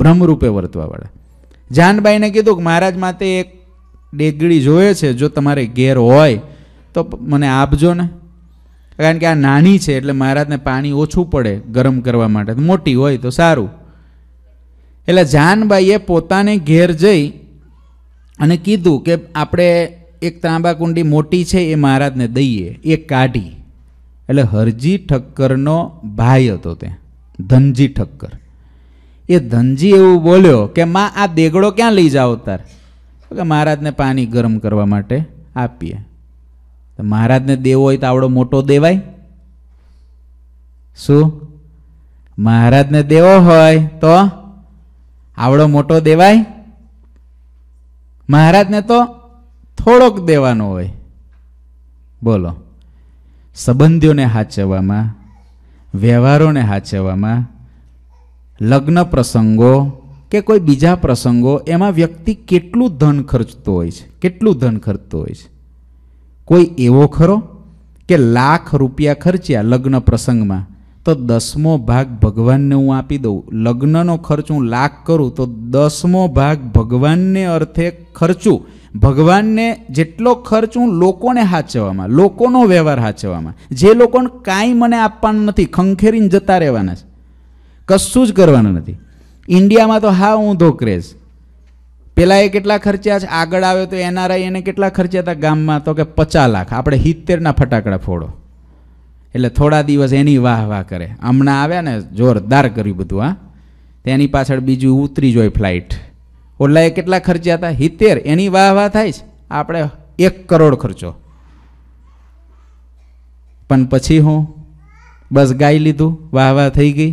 બ્રહ્મરૂપે વર્તવાવાળા જાનબાઈને કીધું કે મહારાજ માટે એક ડેગડી જોવે છે જો તમારે ઘેર હોય તો મને આપજો ને કારણ કે આ નાની છે એટલે મહારાજને પાણી ઓછું પડે ગરમ કરવા માટે મોટી હોય તો સારું એટલે જાનબાઈએ પોતાને ઘેર જઈ અને કીધું કે આપણે એક કુંડી મોટી છે એ મહારાજને દઈએ એ કાઢી એટલે હરજી ઠક્કરનો ભાઈ હતો તે ધનજી ઠક્કર એ ધનજી એવું બોલ્યો કે માં આ દેગડો ક્યાં લઈ જાઓ તાર કે મહારાજને પાણી ગરમ કરવા માટે આપીએ તો મહારાજને દેવો હોય તો આવડો મોટો દેવાય શું મહારાજને દેવો હોય તો આવડો મોટો દેવાય મહારાજને તો થોડોક દેવાનો હોય બોલો સંબંધીઓને હાચવવામાં વ્યવહારોને હાચવવામાં લગ્ન પ્રસંગો કે કોઈ બીજા પ્રસંગો એમાં વ્યક્તિ કેટલું ધન ખર્ચતો હોય છે કેટલું ધન ખર્ચતો હોય છે કોઈ એવો ખરો કે લાખ રૂપિયા ખર્ચ્યા લગ્ન પ્રસંગમાં તો દસમો ભાગ ભગવાનને હું આપી દઉં લગ્નનો ખર્ચ હું લાખ કરું તો દસમો ભાગ ભગવાનને અર્થે ખર્ચું ભગવાનને જેટલો ખર્ચ હું લોકોને હાચવામાં લોકોનો વ્યવહાર હાચવામાં જે લોકોને કાંઈ મને આપવાનું નથી ખંખેરીને જતા રહેવાના છે કશું જ કરવાનું નથી ઇન્ડિયામાં તો હા હું ધોકરેશ પેલા એ કેટલા ખર્ચ્યા છે આગળ આવે તો એનઆરઆઈ એને કેટલા ખર્ચ્યા હતા ગામમાં તો કે પચાસ લાખ આપણે હિત્તેરના ફટાકડા ફોડો એટલે થોડા દિવસ એની વાહ વાહ કરે હમણાં આવ્યા ને જોરદાર કર્યું બધું આ તેની પાછળ બીજું ઉતરી જોઈ ફ્લાઇટ ઓલા એ કેટલા ખર્ચ્યા હતા હિત્તેર એની વાહ વાહ થાય છે આપણે એક કરોડ ખર્ચો પણ પછી હું બસ ગાઈ લીધું વાહ વાહ થઈ ગઈ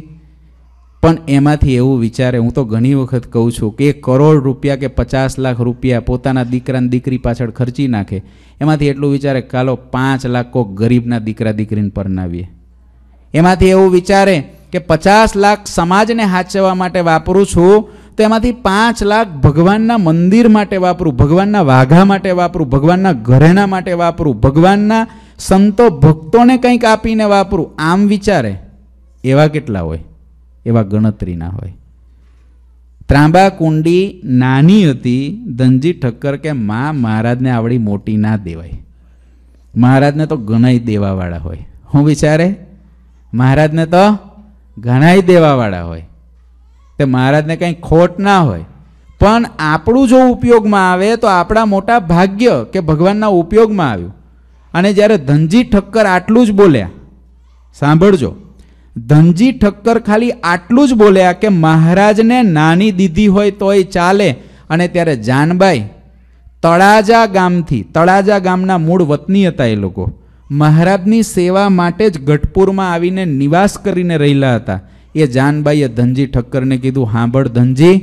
પણ એમાંથી એવું વિચારે હું તો ઘણી વખત કહું છું કે કરોડ રૂપિયા કે પચાસ લાખ રૂપિયા પોતાના દીકરાને દીકરી પાછળ ખર્ચી નાખે એમાંથી એટલું વિચારે કાલો પાંચ લાખ કોક ગરીબના દીકરા દીકરીને પરણાવીએ એમાંથી એવું વિચારે કે પચાસ લાખ સમાજને હાચવા માટે વાપરું છું તો એમાંથી પાંચ લાખ ભગવાનના મંદિર માટે વાપરું ભગવાનના વાઘા માટે વાપરું ભગવાનના ઘરેણા માટે વાપરું ભગવાનના સંતો ભક્તોને કંઈક આપીને વાપરું આમ વિચારે એવા કેટલા હોય એવા ગણતરીના હોય ત્રાંબા કુંડી નાની હતી ધનજી ઠક્કર કે મા મહારાજને આવડી મોટી ના દેવાય મહારાજને તો ઘણાય દેવાવાળા હોય હું વિચારે મહારાજને તો ઘણાય દેવાવાળા હોય તે મહારાજને કંઈ ખોટ ના હોય પણ આપણું જો ઉપયોગમાં આવે તો આપણા મોટા ભાગ્ય કે ભગવાનના ઉપયોગમાં આવ્યું અને જ્યારે ધનજી ઠક્કર આટલું જ બોલ્યા સાંભળજો ધનજી ઠક્કર ખાલી આટલું જ બોલ્યા કે મહારાજને નાની દીધી હોય તોય ચાલે અને ત્યારે જાનબાઈ તળાજા ગામથી તળાજા ગામના મૂળ વતની હતા એ લોકો મહારાજની સેવા માટે જ ગઢપુરમાં આવીને નિવાસ કરીને રહેલા હતા એ જાનબાઈએ ધનજી ઠક્કરને કીધું હાંભળ ધનજી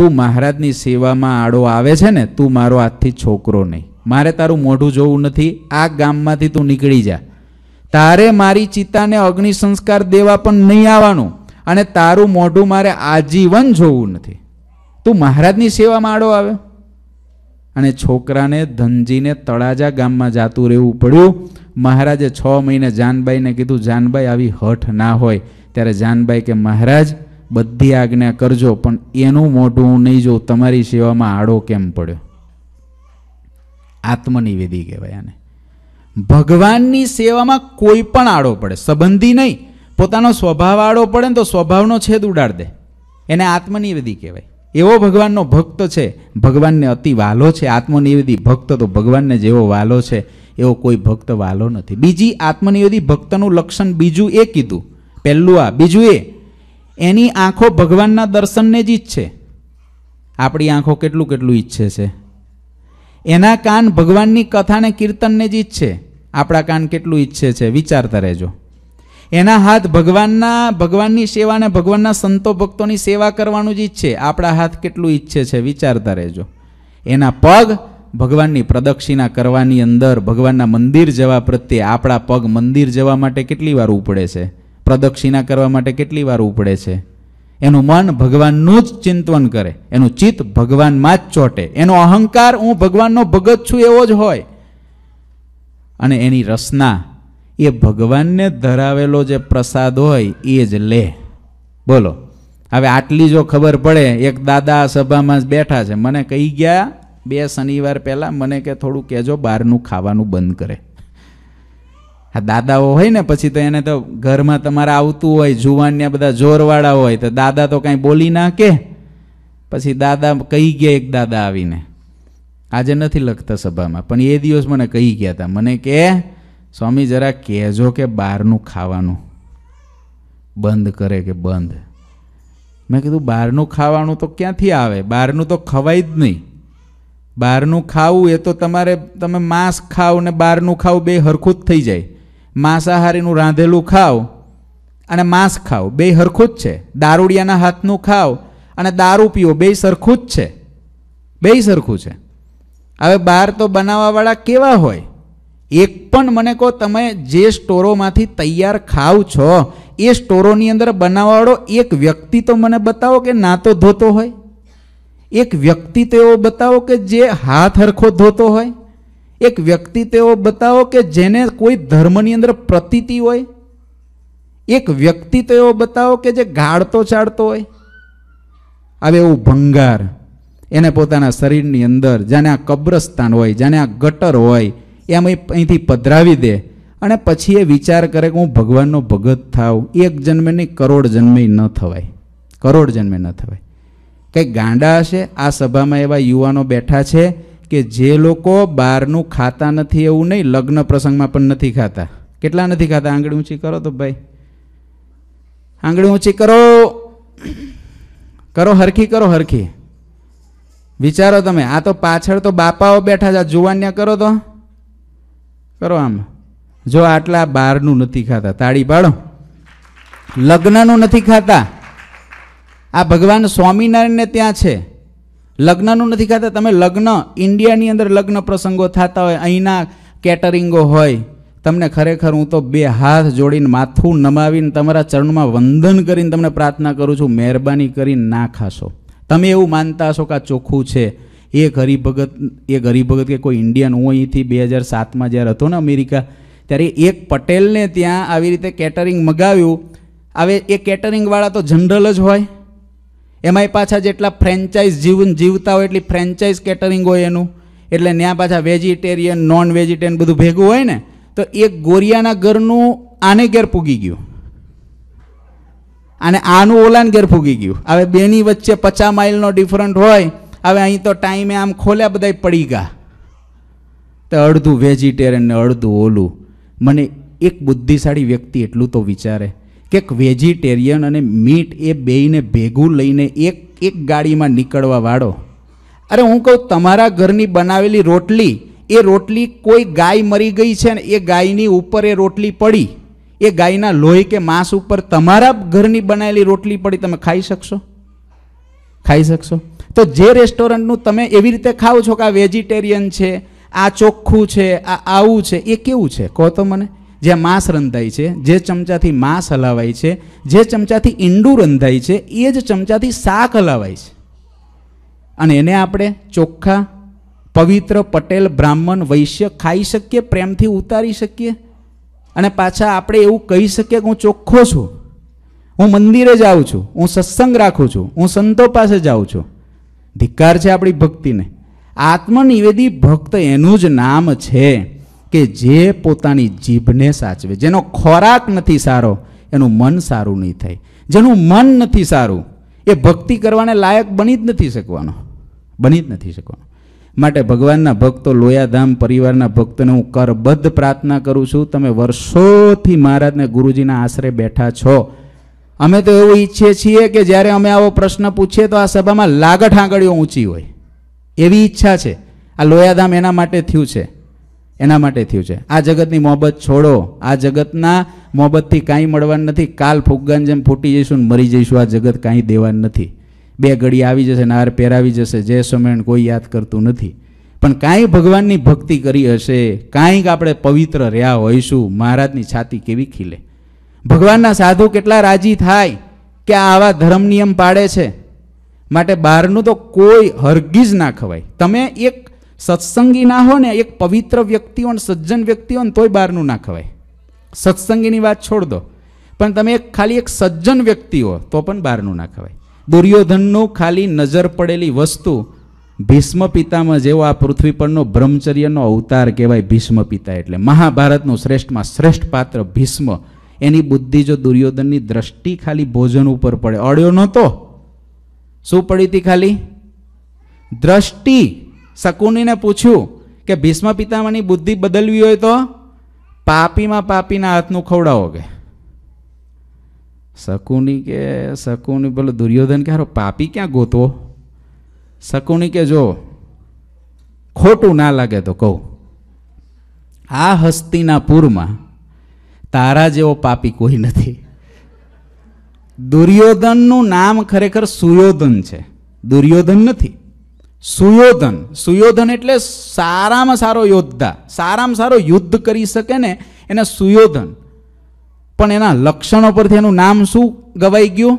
તું મહારાજની સેવામાં આડો આવે છે ને તું મારો હાથથી છોકરો નહીં મારે તારું મોઢું જોવું નથી આ ગામમાંથી તું નીકળી જા તારે મારી ચિતાને અગ્નિ સંસ્કાર દેવા પણ નહીં આવવાનું અને તારું મોઢું મારે આજીવન જોવું નથી તું મહારાજની સેવા માળો આવે અને છોકરાને ધનજીને તળાજા ગામમાં જાતું રહેવું પડ્યું મહારાજે છ મહિને જાનબાઈને કીધું જાનબાઈ આવી હઠ ના હોય ત્યારે જાનબાઈ કે મહારાજ બધી આજ્ઞા કરજો પણ એનું મોઢું હું નહીં જોઉં તમારી સેવામાં આડો કેમ પડ્યો આત્મનિવેદી કહેવાય આને ભગવાનની સેવામાં કોઈ પણ આડો પડે સંબંધી નહીં પોતાનો સ્વભાવ આડો પડે ને તો સ્વભાવનો છેદ ઉડાડ દે એને આત્મનિવેદી કહેવાય એવો ભગવાનનો ભક્ત છે ભગવાનને અતિ વાલો છે આત્મનિવેદી ભક્ત તો ભગવાનને જેવો વાલો છે એવો કોઈ ભક્ત વાલો નથી બીજી આત્મનિવેદી ભક્તનું લક્ષણ બીજું એ કીધું પહેલું આ બીજું એ એની આંખો ભગવાનના દર્શનને જ ઈચ્છે આપણી આંખો કેટલું કેટલું ઈચ્છે છે એના કાન ભગવાનની કથાને કીર્તનને જ ઈચ્છે છે આપણા કાન કેટલું ઈચ્છે છે વિચારતા રહેજો એના હાથ ભગવાનના ભગવાનની સેવા અને ભગવાનના સંતો ભક્તોની સેવા કરવાનું જ ઈચ્છે આપણા હાથ કેટલું ઈચ્છે છે વિચારતા રહેજો એના પગ ભગવાનની પ્રદક્ષિણા કરવાની અંદર ભગવાનના મંદિર જવા પ્રત્યે આપણા પગ મંદિર જવા માટે કેટલી વાર ઉપડે છે પ્રદક્ષિણા કરવા માટે કેટલી વાર ઉપડે છે એનું મન ભગવાનનું જ ચિંતવન કરે એનું ચિત્ત ભગવાનમાં જ ચોટે એનો અહંકાર હું ભગવાનનો ભગત છું એવો જ હોય અને એની રસના એ ભગવાનને ધરાવેલો જે પ્રસાદ હોય એ જ લે બોલો હવે આટલી જો ખબર પડે એક દાદા સભામાં જ બેઠા છે મને કહી ગયા બે શનિવાર પહેલાં મને કે થોડું કહેજો બહારનું ખાવાનું બંધ કરે આ દાદાઓ હોય ને પછી તો એને તો ઘરમાં તમારા આવતું હોય જુવાનને બધા જોરવાળા હોય તો દાદા તો કાંઈ બોલી ના કે પછી દાદા કહી ગયા એક દાદા આવીને આજે નથી લખતા સભામાં પણ એ દિવસ મને કહી ગયા હતા મને કે સ્વામી જરા કહેજો કે બહારનું ખાવાનું બંધ કરે કે બંધ મેં કીધું બહારનું ખાવાનું તો ક્યાંથી આવે બહારનું તો ખવાય જ નહીં બહારનું ખાવું એ તો તમારે તમે માંસ ખાવ ને બહારનું ખાવ બે હરખું જ થઈ જાય માંસાહારીનું રાંધેલું ખાવ અને માંસ ખાવ બે હરખું જ છે દારૂડિયાના હાથનું ખાવ અને દારૂ પીવો બે સરખું જ છે બે સરખું છે હવે બહાર તો બનાવવાવાળા કેવા હોય એક પણ મને કહો તમે જે સ્ટોરોમાંથી તૈયાર ખાવ છો એ સ્ટોરોની અંદર બનાવવાવાળો એક વ્યક્તિ તો મને બતાવો કે ના તો ધોતો હોય એક વ્યક્તિ તો એવો બતાવો કે જે હાથ હરખો ધોતો હોય એક વ્યક્તિ તો એવો બતાવો કે જેને કોઈ ધર્મની અંદર પ્રતીતિ હોય એક વ્યક્તિ તો એવો બતાવો કે જે ગાળતો ચાળતો હોય આવે એવું ભંગાર એને પોતાના શરીરની અંદર જેને આ કબ્રસ્તાન હોય જેને આ ગટર હોય એમ એ અહીંથી પધરાવી દે અને પછી એ વિચાર કરે કે હું ભગવાનનો ભગત થાવ એક જન્મે નહીં કરોડ જન્મે ન થવાય કરોડ જન્મે ન થવાય કંઈક ગાંડા હશે આ સભામાં એવા યુવાનો બેઠા છે કે જે લોકો બહારનું ખાતા નથી એવું નહીં લગ્ન પ્રસંગમાં પણ નથી ખાતા કેટલા નથી ખાતા આંગળી ઊંચી કરો તો ભાઈ આંગળી ઊંચી કરો કરો હરખી કરો હરખી વિચારો તમે આ તો પાછળ તો બાપાઓ બેઠા છે જુવાન્યા કરો તો કરો આમ જો આટલા બહારનું નથી ખાતા તાળી પાડો લગ્નનું નથી ખાતા આ ભગવાન સ્વામિનારાયણને ત્યાં છે લગ્નનું નથી ખાતા તમે લગ્ન ઇન્ડિયાની અંદર લગ્ન પ્રસંગો થતા હોય અહીંના કેટરિંગો હોય તમને ખરેખર હું તો બે હાથ જોડીને માથું નમાવીને તમારા ચરણમાં વંદન કરીને તમને પ્રાર્થના કરું છું મહેરબાની કરીને ના ખાશો તમે એવું માનતા હશો કે આ ચોખ્ખું છે એ હરિભગત એ હરિભગત કે કોઈ ઇન્ડિયન હું અહીંથી બે હજાર સાતમાં જ્યારે હતો ને અમેરિકા ત્યારે એક પટેલને ત્યાં આવી રીતે કેટરિંગ મગાવ્યું હવે એ કેટરિંગવાળા તો જનરલ જ હોય એમાંય પાછા જેટલા ફ્રેન્ચાઇઝ જીવન જીવતા હોય એટલી ફ્રેન્ચાઇઝ કેટરિંગ હોય એનું એટલે ત્યાં પાછા વેજીટેરિયન નોન વેજીટેરિયન બધું ભેગું હોય ને તો એક ગોરિયાના ઘરનું આને ઘેર પૂગી ગયું અને આનું ઓલાન ઘેર ફૂગી ગયું હવે બેની વચ્ચે પચાસ માઇલનો ડિફરન્ટ હોય હવે અહીં તો ટાઈમે આમ ખોલ્યા બધા પડી ગયા તો અડધું વેજીટેરિયન ને અડધું ઓલું મને એક બુદ્ધિશાળી વ્યક્તિ એટલું તો વિચારે કે વેજીટેરિયન અને મીટ એ બેયને ભેગું લઈને એક એક ગાડીમાં નીકળવા વાળો અરે હું કહું તમારા ઘરની બનાવેલી રોટલી એ રોટલી કોઈ ગાય મરી ગઈ છે ને એ ગાયની ઉપર એ રોટલી પડી એ ગાયના લોહી કે માંસ ઉપર તમારા ઘરની બનાવેલી રોટલી પડી તમે ખાઈ શકશો ખાઈ શકશો તો જે રેસ્ટોરન્ટનું તમે એવી રીતે ખાઓ છો કે આ વેજીટેરિયન છે આ ચોખ્ખું છે આ આવું છે એ કેવું છે કહો તો મને જ્યાં માંસ રંધાય છે જે ચમચાથી માંસ હલાવાય છે જે ચમચાથી ઈંડું રંધાય છે એ જ ચમચાથી શાક હલાવાય છે અને એને આપણે ચોખ્ખા પવિત્ર પટેલ બ્રાહ્મણ વૈશ્ય ખાઈ શકીએ પ્રેમથી ઉતારી શકીએ અને પાછા આપણે એવું કહી શકીએ કે હું ચોખ્ખો છું હું મંદિરે જાઉં છું હું સત્સંગ રાખું છું હું સંતો પાસે જાઉં છું ધિક્કાર છે આપણી ભક્તિને આત્મનિવેદી ભક્ત એનું જ નામ છે કે જે પોતાની જીભને સાચવે જેનો ખોરાક નથી સારો એનું મન સારું નહીં થાય જેનું મન નથી સારું એ ભક્તિ કરવાને લાયક બની જ નથી શકવાનો બની જ નથી શકવાનો માટે ભગવાનના ભક્તો લોયાધામ પરિવારના ભક્તોને હું કરબદ્ધ પ્રાર્થના કરું છું તમે વર્ષોથી મહારાજને ગુરુજીના આશરે બેઠા છો અમે તો એવું ઈચ્છીએ છીએ કે જ્યારે અમે આવો પ્રશ્ન પૂછીએ તો આ સભામાં લાગઠ આંગળીઓ ઊંચી હોય એવી ઈચ્છા છે આ લોયાધામ એના માટે થયું છે એના માટે થયું છે આ જગતની મોહબત છોડો આ જગતના મોહબતથી કાંઈ મળવાનું નથી કાલ ફુગ્ગાન જેમ ફૂટી જઈશું મરી જઈશું આ જગત કાંઈ દેવાનું નથી બે ઘડી આવી જશે નાર પહેરાવી જશે જે સમયણ કોઈ યાદ કરતું નથી પણ કાંઈ ભગવાનની ભક્તિ કરી હશે કાંઈક આપણે પવિત્ર રહ્યા હોઈશું મહારાજની છાતી કેવી ખીલે ભગવાનના સાધુ કેટલા રાજી થાય કે આવા ધર્મ નિયમ પાડે છે માટે બહારનું તો કોઈ હરગીજ ના ખવાય તમે એક સત્સંગી ના હો ને એક પવિત્ર વ્યક્તિઓ ને સજ્જન વ્યક્તિઓ ને તોય બહારનું ના ખવાય સત્સંગીની વાત છોડ દો પણ તમે એક ખાલી એક સજ્જન વ્યક્તિ હો તો પણ બહારનું ના ખવાય દુર્યોધનનું ખાલી નજર પડેલી વસ્તુ ભીષ્મ પિતામાં જેવો આ પૃથ્વી પરનો બ્રહ્મચર્યનો અવતાર કહેવાય ભીષ્મ પિતા એટલે મહાભારતનું શ્રેષ્ઠમાં શ્રેષ્ઠ પાત્ર ભીષ્મ એની બુદ્ધિ જો દુર્યોધનની દ્રષ્ટિ ખાલી ભોજન ઉપર પડે અડ્યો નહોતો શું પડી હતી ખાલી દ્રષ્ટિ શકુનીને પૂછ્યું કે ભીષ્મ પિતામાની બુદ્ધિ બદલવી હોય તો પાપીમાં પાપીના હાથનું ખવડાવો કે શકુની કે શકુની પેલો દુર્યોધન કે હારો પાપી ક્યાં ગોતવો શકુની કે જો ખોટું ના લાગે તો કહું આ હસ્તીના પૂરમાં તારા જેવો પાપી કોઈ નથી દુર્યોધનનું નામ ખરેખર સુયોધન છે દુર્યોધન નથી સુયોધન સુયોધન એટલે સારામાં સારો યોદ્ધા સારામાં સારો યુદ્ધ કરી શકે ને એને સુયોધન પણ એના લક્ષણો પરથી એનું નામ શું ગવાઈ ગયું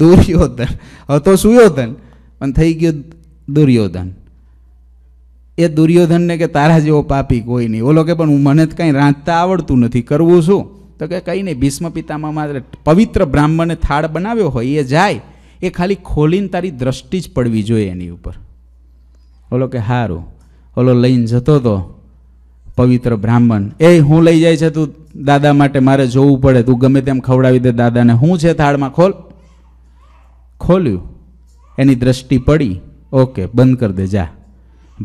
દુર્યોધન હતો સુયોધન પણ થઈ ગયું દુર્યોધન એ દુર્યોધનને કે તારા જેવો પાપી કોઈ નહીં ઓલો કે પણ મને જ કાંઈ રાંધતા આવડતું નથી કરવું શું તો કે કંઈ નહીં ભીષ્મ પિતામાં માત્ર પવિત્ર બ્રાહ્મણે થાળ બનાવ્યો હોય એ જાય એ ખાલી ખોલીને તારી દ્રષ્ટિ જ પડવી જોઈએ એની ઉપર ઓલો કે સારું ઓલો લઈને જતો હતો પવિત્ર બ્રાહ્મણ એ હું લઈ જાય છે તું દાદા માટે મારે જોવું પડે તું ગમે તેમ ખવડાવી દે દાદાને હું છે થાળમાં ખોલ ખોલ્યું એની દ્રષ્ટિ પડી ઓકે બંધ કરી દે જા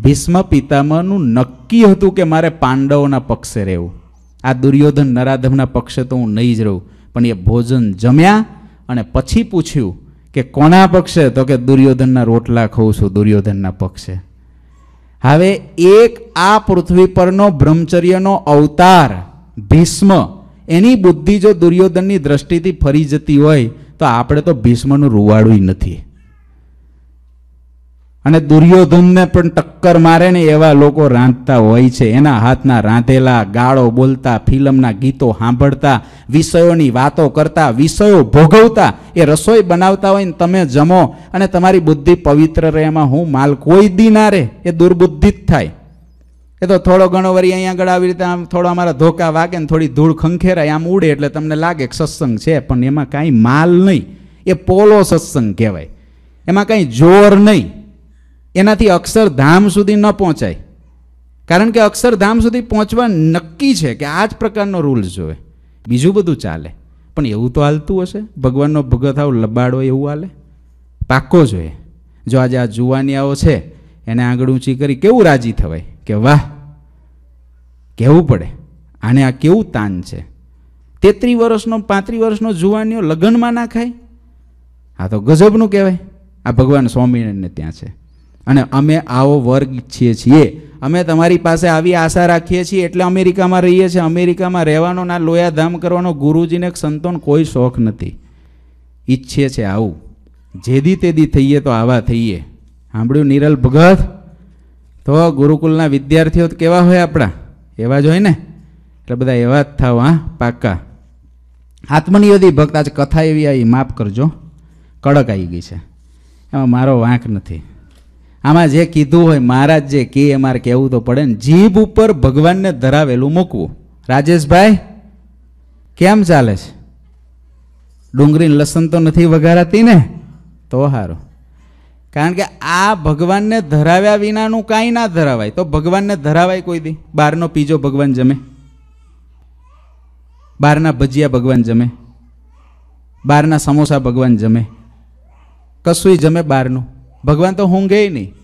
ભીષ્મ પિતામહનું નક્કી હતું કે મારે પાંડવોના પક્ષે રહેવું આ દુર્યોધન નરાધમના પક્ષે તો હું નહીં જ રહું પણ એ ભોજન જમ્યા અને પછી પૂછ્યું કે કોના પક્ષે તો કે દુર્યોધનના રોટલા ખઉં છું દુર્યોધનના પક્ષે હવે એક આ પૃથ્વી પરનો બ્રહ્મચર્યનો અવતાર ભીષ્મ એની બુદ્ધિ જો દુર્યોધનની દ્રષ્ટિથી ફરી જતી હોય તો આપણે તો ભીષ્મનું રૂવાડું નથી અને દુર્યોધનને પણ ટક્કર મારે ને એવા લોકો રાંધતા હોય છે એના હાથના રાંધેલા ગાળો બોલતા ફિલ્મના ગીતો સાંભળતા વિષયોની વાતો કરતા વિષયો ભોગવતા એ રસોઈ બનાવતા હોય ને તમે જમો અને તમારી બુદ્ધિ પવિત્ર રહે એમાં હું માલ કોઈ દી ના રહે એ દુર્બુદ્ધિ જ થાય એ તો થોડો ઘણો વરી અહીંયા આગળ આવી રીતે આમ થોડો અમારા ધોકા વાગે ને થોડી ધૂળ ખંખેરાય આમ ઉડે એટલે તમને લાગે કે સત્સંગ છે પણ એમાં કાંઈ માલ નહીં એ પોલો સત્સંગ કહેવાય એમાં કાંઈ જોર નહીં એનાથી અક્ષરધામ સુધી ન પહોંચાય કારણ કે અક્ષરધામ સુધી પહોંચવા નક્કી છે કે આ જ પ્રકારનો રૂલ જોવે બીજું બધું ચાલે પણ એવું તો હાલતું હશે ભગવાનનો ભગત આવું લબાડો એવું હાલે પાક્કો જોઈએ જો આજે આ જુવાનિયાઓ છે એને આગળ ઊંચી કરી કેવું રાજી થવાય કે વાહ કહેવું પડે આને આ કેવું તાન છે તેત્રીસ વર્ષનો પાંત્રીસ વર્ષનો જુવાનીઓ લગ્નમાં ના ખાય આ તો ગજબનું કહેવાય આ ભગવાન સ્વામિનારાયણને ત્યાં છે અને અમે આવો વર્ગ ઈચ્છીએ છીએ અમે તમારી પાસે આવી આશા રાખીએ છીએ એટલે અમેરિકામાં રહીએ છીએ અમેરિકામાં રહેવાનો ના લોયાધામ કરવાનો ગુરુજીને સંતોન કોઈ શોખ નથી ઈચ્છીએ છે આવું જેદી તેદી થઈએ તો આવા થઈએ સાંભળ્યું નિરલ ભગત તો ગુરુકુલના વિદ્યાર્થીઓ તો કેવા હોય આપણા એવા જ હોય ને એટલે બધા એવા જ થાવ હા પાક્કા આત્મનિયોધી ભક્ત આજે કથા એવી આવી માફ કરજો કડક આવી ગઈ છે એમાં મારો વાંક નથી આમાં જે કીધું હોય મહારાજ જે કે એ મારે કહેવું તો પડે ને જીભ ઉપર ભગવાનને ધરાવેલું મૂકવું રાજેશભાઈ કેમ ચાલે છે ડુંગળી લસણ તો નથી વઘારાતી ને તો સારું કારણ કે આ ભગવાનને ધરાવ્યા વિનાનું કાંઈ ના ધરાવાય તો ભગવાનને ધરાવાય કોઈ દી બહારનો પીજો ભગવાન જમે બહારના ભજીયા ભગવાન જમે બહારના સમોસા ભગવાન જમે કશું જમે બહારનું ભગવાન તો ઊંઘે નહીં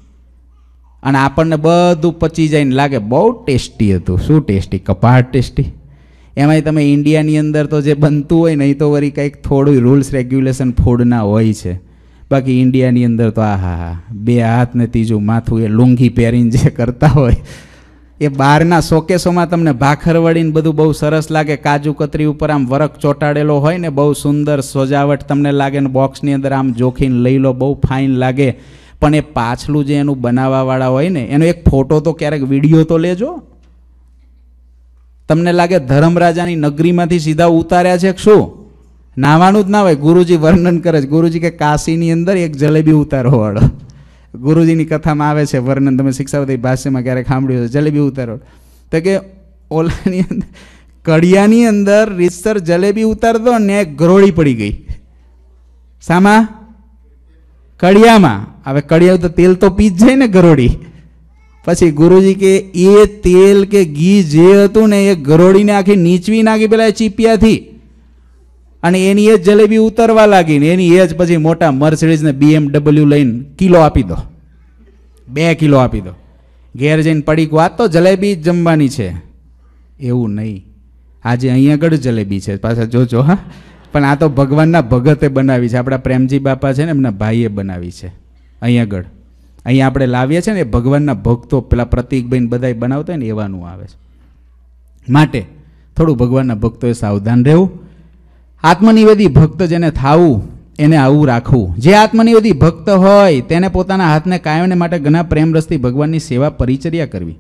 અને આપણને બધું પચી જાય લાગે બહુ ટેસ્ટી હતું શું ટેસ્ટી કપાટ ટેસ્ટી એમાંય તમે ઇન્ડિયાની અંદર તો જે બનતું હોય ને એ તો વળી કંઈક થોડું રૂલ્સ રેગ્યુલેશન ફૂડના હોય છે બાકી ઇન્ડિયાની અંદર તો આ હા હા બે હાથ ને ત્રીજું માથું એ લુંગી પહેરીને જે કરતા હોય એ બહારના શોકેસોમાં તમને ભાખર વળીને બધું બહુ સરસ લાગે કાજુ કતરી ઉપર આમ વરખ ચોંટાડેલો હોય ને બહુ સુંદર સજાવટ તમને લાગે ને બોક્સની અંદર આમ જોખીને લઈ લો બહુ ફાઇન લાગે પણ એ પાછલું જે એનું બનાવવાવાળા હોય ને એનો એક ફોટો તો ક્યારેક વિડીયો તો લેજો તમને લાગે ધર્મરાજાની નગરીમાંથી સીધા ઉતાર્યા છે શું નાવાનું જ ના હોય ગુરુજી વર્ણન કરે છે ગુરુજી કે કાશીની અંદર એક જલેબી વાળો ગુરુજીની કથામાં આવે છે વર્ણન તમે શિક્ષાવતી ભાષ્યમાં ક્યારેક સાંભળ્યું છે જલેબી ઉતારો તો કે ઓલાની અંદર કડિયાની અંદર રીતસર જલેબી ઉતારતો ને ગ્રોળી પડી ગઈ સામા કડિયામાં હવે કડિયા તો તેલ તો પી જ જાય ને ગરોળી પછી ગુરુજી કે એ તેલ કે ઘી જે હતું ને એ ગરોળીને આખી નીચવી નાખી પેલા ચીપિયાથી અને એની એ જ જલેબી ઉતરવા લાગી ને એની એ જ પછી મોટા મર્સિડીઝને બીએમડબલ્યુ લઈને કિલો આપી દો બે કિલો આપી દો ઘેર જઈને પડીક વાત તો જલેબી જ જમવાની છે એવું નહીં આજે અહીંયા આગળ જલેબી છે પાછા જોજો હા પણ આ તો ભગવાનના ભગતે બનાવી છે આપણા પ્રેમજી બાપા છે ને એમના ભાઈએ બનાવી છે અહીં આગળ અહીંયા આપણે લાવીએ છીએ ને એ ભગવાનના ભક્તો પેલા પ્રતિકબેન બધાય બનાવતા હોય ને એવાનું આવે છે માટે થોડું ભગવાનના ભક્તોએ સાવધાન રહેવું આત્મનિવેદી ભક્ત જેને થાવું એને આવું રાખવું જે આત્મનિવેદી ભક્ત હોય તેને પોતાના હાથને કાયમને માટે ઘણા પ્રેમરસથી ભગવાનની સેવા પરિચર્યા કરવી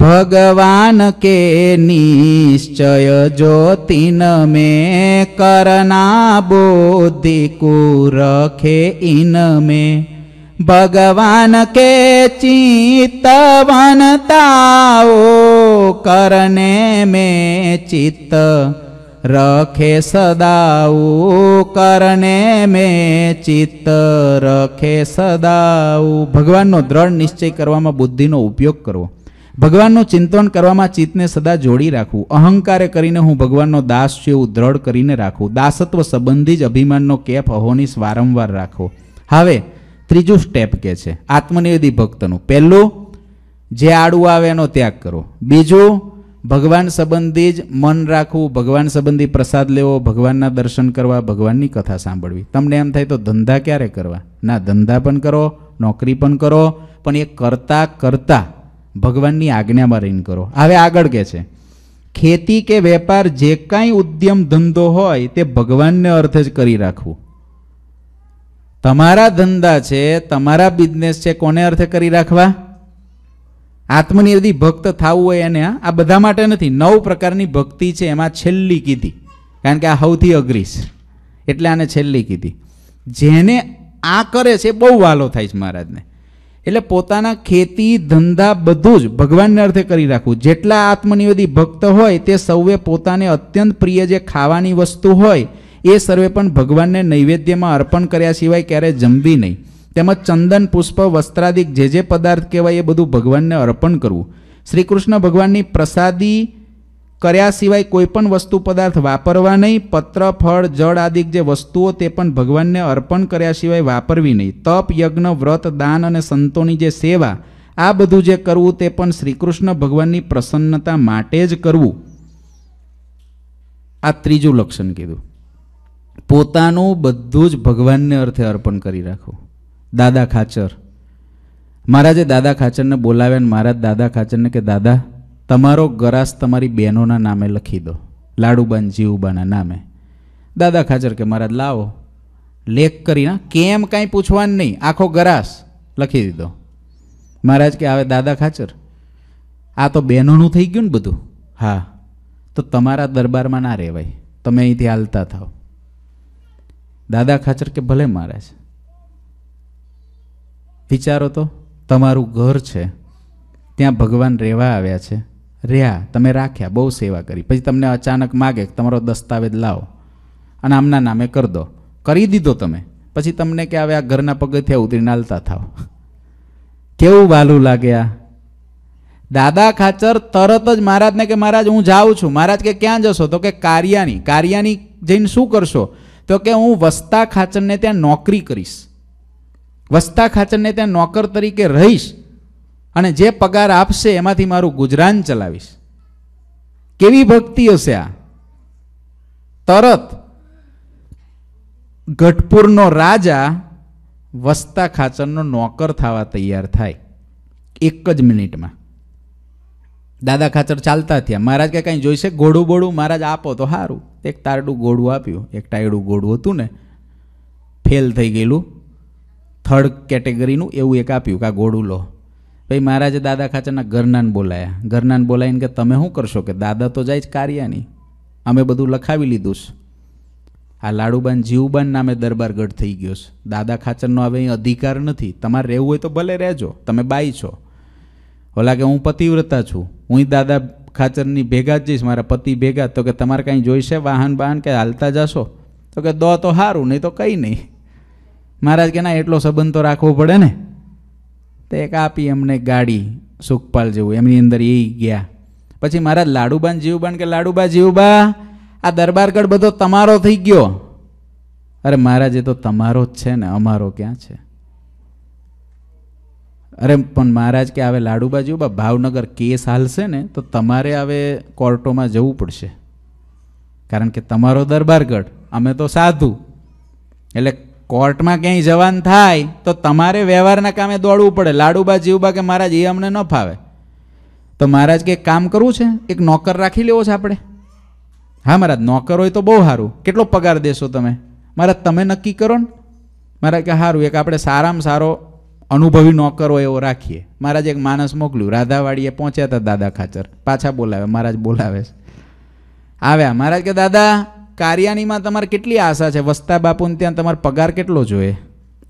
ભગવાન કે નિશ્ચય જ્યોતિન મે કરના બોધિ કુરખે ઇન મે ભગવાન કે ચિત્તવનતાઓ કરને મે ચિત્ત રખે સદાઉ કરને મે ચિત્ત રખે સદાઉ ભગવાનનો દ્રઢ નિશ્ચય કરવામાં બુદ્ધિનો ઉપયોગ કરવો ભગવાનનું ચિંતન કરવામાં ચિત્તને સદા જોડી રાખવું અહંકારે કરીને હું ભગવાનનો દાસ છું એવું દ્રઢ કરીને રાખવું દાસત્વ સંબંધી જ અભિમાનનો કેફ અહોનિશ વારંવાર રાખવો હવે ત્રીજું સ્ટેપ કે છે આત્મનિવેદી ભક્તનું પહેલું જે આડું આવે એનો ત્યાગ કરો બીજું ભગવાન સંબંધી જ મન રાખવું ભગવાન સંબંધી પ્રસાદ લેવો ભગવાનના દર્શન કરવા ભગવાનની કથા સાંભળવી તમને એમ થાય તો ધંધા ક્યારે કરવા ના ધંધા પણ કરો નોકરી પણ કરો પણ એ કરતા કરતા ભગવાનની આજ્ઞામાં રહીને કરો હવે આગળ કે છે ખેતી કે વેપાર જે કાંઈ ઉદ્યમ ધંધો હોય તે ભગવાનને અર્થે જ કરી રાખવું તમારા ધંધા છે તમારા બિઝનેસ છે કોને અર્થે કરી રાખવા આત્મનિર્ધિ ભક્ત થવું હોય એને આ બધા માટે નથી નવ પ્રકારની ભક્તિ છે એમાં છેલ્લી કીધી કારણ કે આ સૌથી અઘરી છે એટલે આને છેલ્લી કીધી જેને આ કરે છે બહુ વાલો થાય છે મહારાજને એટલે પોતાના ખેતી ધંધા બધું જ ભગવાનને અર્થે કરી રાખવું જેટલા આત્મનિવેદી ભક્ત હોય તે સૌએ પોતાને અત્યંત પ્રિય જે ખાવાની વસ્તુ હોય એ સર્વે પણ ભગવાનને નૈવેદ્યમાં અર્પણ કર્યા સિવાય ક્યારેય જમવી નહીં તેમજ ચંદન પુષ્પ વસ્ત્રાદિક જે જે પદાર્થ કહેવાય એ બધું ભગવાનને અર્પણ કરવું શ્રી કૃષ્ણ ભગવાનની પ્રસાદી કર્યા સિવાય કોઈ પણ વસ્તુ પદાર્થ વાપરવા નહીં પત્ર ફળ જળ આદિક જે વસ્તુઓ તે પણ ભગવાનને અર્પણ કર્યા સિવાય વાપરવી નહીં તપ યજ્ઞ વ્રત દાન અને સંતોની જે સેવા આ બધું જે કરવું તે પણ શ્રીકૃષ્ણ ભગવાનની પ્રસન્નતા માટે જ કરવું આ ત્રીજું લક્ષણ કીધું પોતાનું બધું જ ભગવાનને અર્થે અર્પણ કરી રાખવું દાદા ખાચર મહારાજે દાદા ખાચરને બોલાવ્યા અને મહારાજ દાદા ખાચરને કે દાદા તમારો ગરાસ તમારી બહેનોના નામે લખી દો લાડુબાન જીવુબાના નામે દાદા ખાચર કે મહારાજ લાવો લેખ કરીને કેમ કાંઈ પૂછવાનું નહીં આખો ગરાસ લખી દીધો મહારાજ કે આવે દાદા ખાચર આ તો બહેનોનું થઈ ગયું ને બધું હા તો તમારા દરબારમાં ના રહેવાય તમે અહીંથી હાલતા થાવ દાદા ખાચર કે ભલે મહારાજ વિચારો તો તમારું ઘર છે ત્યાં ભગવાન રહેવા આવ્યા છે રહ્યા તમે રાખ્યા બહુ સેવા કરી પછી તમને અચાનક માગે તમારો દસ્તાવેજ લાવો અને આમના નામે કરી દો કરી દીધો તમે પછી તમને કે હવે આ ઘરના પગથિયા ઉતરીને હાલતા થાવ કેવું વાલું લાગ્યા દાદા ખાચર તરત જ મહારાજને કે મહારાજ હું જાઉં છું મહારાજ કે ક્યાં જશો તો કે કારિયાની કારિયાની જઈને શું કરશો તો કે હું વસ્તા ખાચરને ત્યાં નોકરી કરીશ વસ્તા ખાચરને ત્યાં નોકર તરીકે રહીશ અને જે પગાર આપશે એમાંથી મારું ગુજરાન ચલાવીશ કેવી ભક્તિ હશે આ તરત ગઢપુરનો રાજા વસ્તા ખાચરનો નોકર થવા તૈયાર થાય એક જ મિનિટમાં દાદા ખાચર ચાલતા થયા મહારાજ કે કાંઈ જોઈશે ઘોડું બોડું મહારાજ આપો તો સારું એક તારડું ગોળું આપ્યું એક ટાયડું ગોળું હતું ને ફેલ થઈ ગયેલું થર્ડ કેટેગરીનું એવું એક આપ્યું કે આ ઘોડું લો ભાઈ જે દાદા ખાચરના ઘરનાન બોલાયા ઘરનાન બોલાવીને કે તમે શું કરશો કે દાદા તો જાય જ કાર્યાની અમે બધું લખાવી લીધું છે આ લાડુબાન જીવબાન નામે દરબારગઢ થઈ ગયો છે દાદા ખાચરનો હવે અહીં અધિકાર નથી તમારે રહેવું હોય તો ભલે રહેજો તમે બાઈ છો ઓલા કે હું પતિવ્રતા છું હું દાદા ખાચરની ભેગા જ જઈશ મારા પતિ ભેગા તો કે તમારે કાંઈ જોઈશે વાહન વાહન કે હાલતા જશો તો કે દો તો સારું નહીં તો કંઈ નહીં મહારાજ કે ના એટલો સંબંધ તો રાખવો પડે ને તો એક આપી એમને ગાડી સુખપાલ જેવું એમની અંદર એ ગયા પછી મહારાજ લાડુબાન જીવબાન કે લાડુબા જીવબા આ દરબારગઢ બધો તમારો થઈ ગયો અરે મહારાજ એ તો તમારો જ છે ને અમારો ક્યાં છે અરે પણ મહારાજ કે હવે લાડુબા જીવબા ભાવનગર કેસ હાલશે ને તો તમારે હવે કોર્ટોમાં જવું પડશે કારણ કે તમારો દરબારગઢ અમે તો સાધુ એટલે કોર્ટમાં ક્યાંય જવાન થાય તો તમારે વ્યવહારના કામે દોડવું પડે લાડુબા જીવબા કે મહારાજ એ અમને ન ફાવે તો મહારાજ કે કામ કરવું છે એક નોકર રાખી લેવો છે આપણે હા મહારાજ નોકર હોય તો બહુ સારું કેટલો પગાર દેશો તમે મહારાજ તમે નક્કી કરો ને મહારાજ કે સારું એક આપણે સારામાં સારો અનુભવી નોકર હોય એવો રાખીએ મહારાજ એક માણસ મોકલ્યું રાધાવાડીએ પહોંચ્યા હતા દાદા ખાચર પાછા બોલાવે મહારાજ બોલાવે આવ્યા મહારાજ કે દાદા કાર્યાનીમાં તમારે કેટલી આશા છે વસ્તા બાપુને ત્યાં તમારે પગાર કેટલો જોઈએ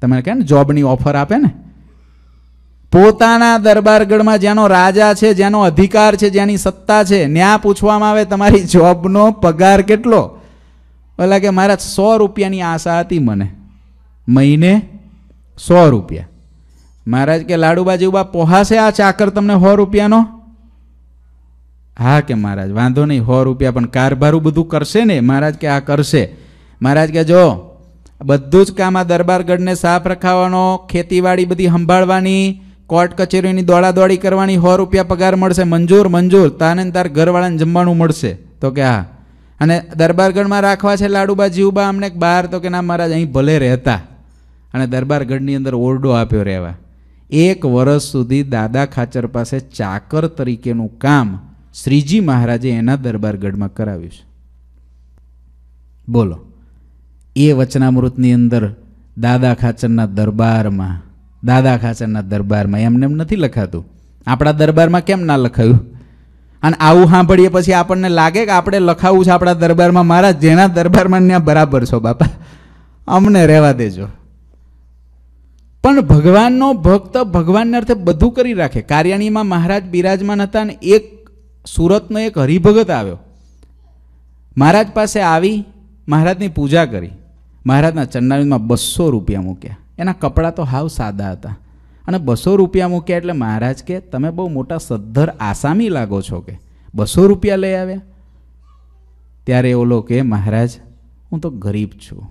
તમે કહે જોબની ઓફર આપે ને પોતાના દરબારગઢમાં જેનો રાજા છે જેનો અધિકાર છે જેની સત્તા છે ન્યા પૂછવામાં આવે તમારી જોબનો પગાર કેટલો એટલે કે મારા સો રૂપિયાની આશા હતી મને મહિને સો રૂપિયા મહારાજ કે લાડુબા જેવું બા પોહાશે આ ચાકર તમને સો રૂપિયાનો હા કે મહારાજ વાંધો નહીં સો રૂપિયા પણ કારભારું બધું કરશે ને મહારાજ કે આ કરશે મહારાજ કે જો બધું જ કામ આ દરબારગઢને સાફ રખાવવાનો ખેતીવાડી બધી સંભાળવાની કોર્ટ કચેરીની દોડાદોડી કરવાની સો રૂપિયા પગાર મળશે મંજૂર મંજૂર તાને તાર ઘરવાળાને જમવાનું મળશે તો કે હા અને દરબારગઢમાં રાખવા છે લાડુબા જીવબા અમને બહાર તો કે ના મહારાજ અહીં ભલે રહેતા અને દરબારગઢની અંદર ઓરડો આપ્યો રહેવા એક વર્ષ સુધી દાદા ખાચર પાસે ચાકર તરીકેનું કામ શ્રીજી મહારાજે એના દરબારગઢમાં કરાવ્યું છે બોલો એ વચનામૃતની અંદર દાદા ખાચરના દરબારમાં દાદા ખાચરના દરબારમાં એમને એમ નથી લખાતું આપણા દરબારમાં કેમ ના લખાયું અને આવું સાંભળીએ પછી આપણને લાગે કે આપણે લખાવવું છે આપણા દરબારમાં મારા જેના દરબારમાં ત્યાં બરાબર છો બાપા અમને રહેવા દેજો પણ ભગવાનનો ભક્ત ભગવાનને અર્થે બધું કરી રાખે કાર્યાણીમાં મહારાજ બિરાજમાન હતા અને એક સુરતનો એક હરિભગત આવ્યો મહારાજ પાસે આવી મહારાજની પૂજા કરી મહારાજના ચરણાવીમાં બસો રૂપિયા મૂક્યા એના કપડાં તો હાવ સાદા હતા અને બસો રૂપિયા મૂક્યા એટલે મહારાજ કે તમે બહુ મોટા સદ્ધર આસામી લાગો છો કે બસો રૂપિયા લઈ આવ્યા ત્યારે ઓલો કે મહારાજ હું તો ગરીબ છું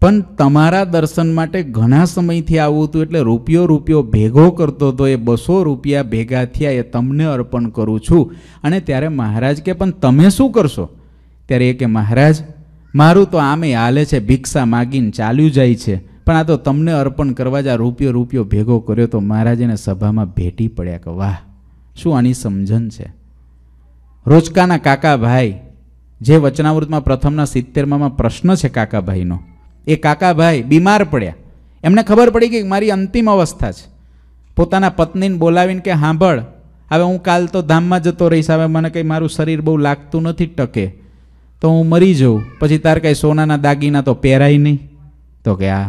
પણ તમારા દર્શન માટે ઘણા સમયથી આવવું હતું એટલે રૂપિયો રૂપિયો ભેગો કરતો હતો એ બસો રૂપિયા ભેગા થયા એ તમને અર્પણ કરું છું અને ત્યારે મહારાજ કે પણ તમે શું કરશો ત્યારે એ કે મહારાજ મારું તો આમે હાલે છે ભિક્ષા માગીને ચાલ્યું જાય છે પણ આ તો તમને અર્પણ કરવા જ આ રૂપિયો રૂપિયો ભેગો કર્યો તો મહારાજ એને સભામાં ભેટી પડ્યા કે વાહ શું આની સમજણ છે રોજકાના કાકા ભાઈ જે વચનાવૃતમાં પ્રથમના સિત્તેરમાં પ્રશ્ન છે કાકાભાઈનો એ કાકાભાઈ બીમાર પડ્યા એમને ખબર પડી કે મારી અંતિમ અવસ્થા છે પોતાના પત્નીને બોલાવીને કે સાંભળ હવે હું કાલ તો ધામમાં જતો રહીશ હવે મને કંઈ મારું શરીર બહુ લાગતું નથી ટકે તો હું મરી જાઉં પછી તાર કાંઈ સોનાના દાગીના તો પહેરાય નહીં તો કે આ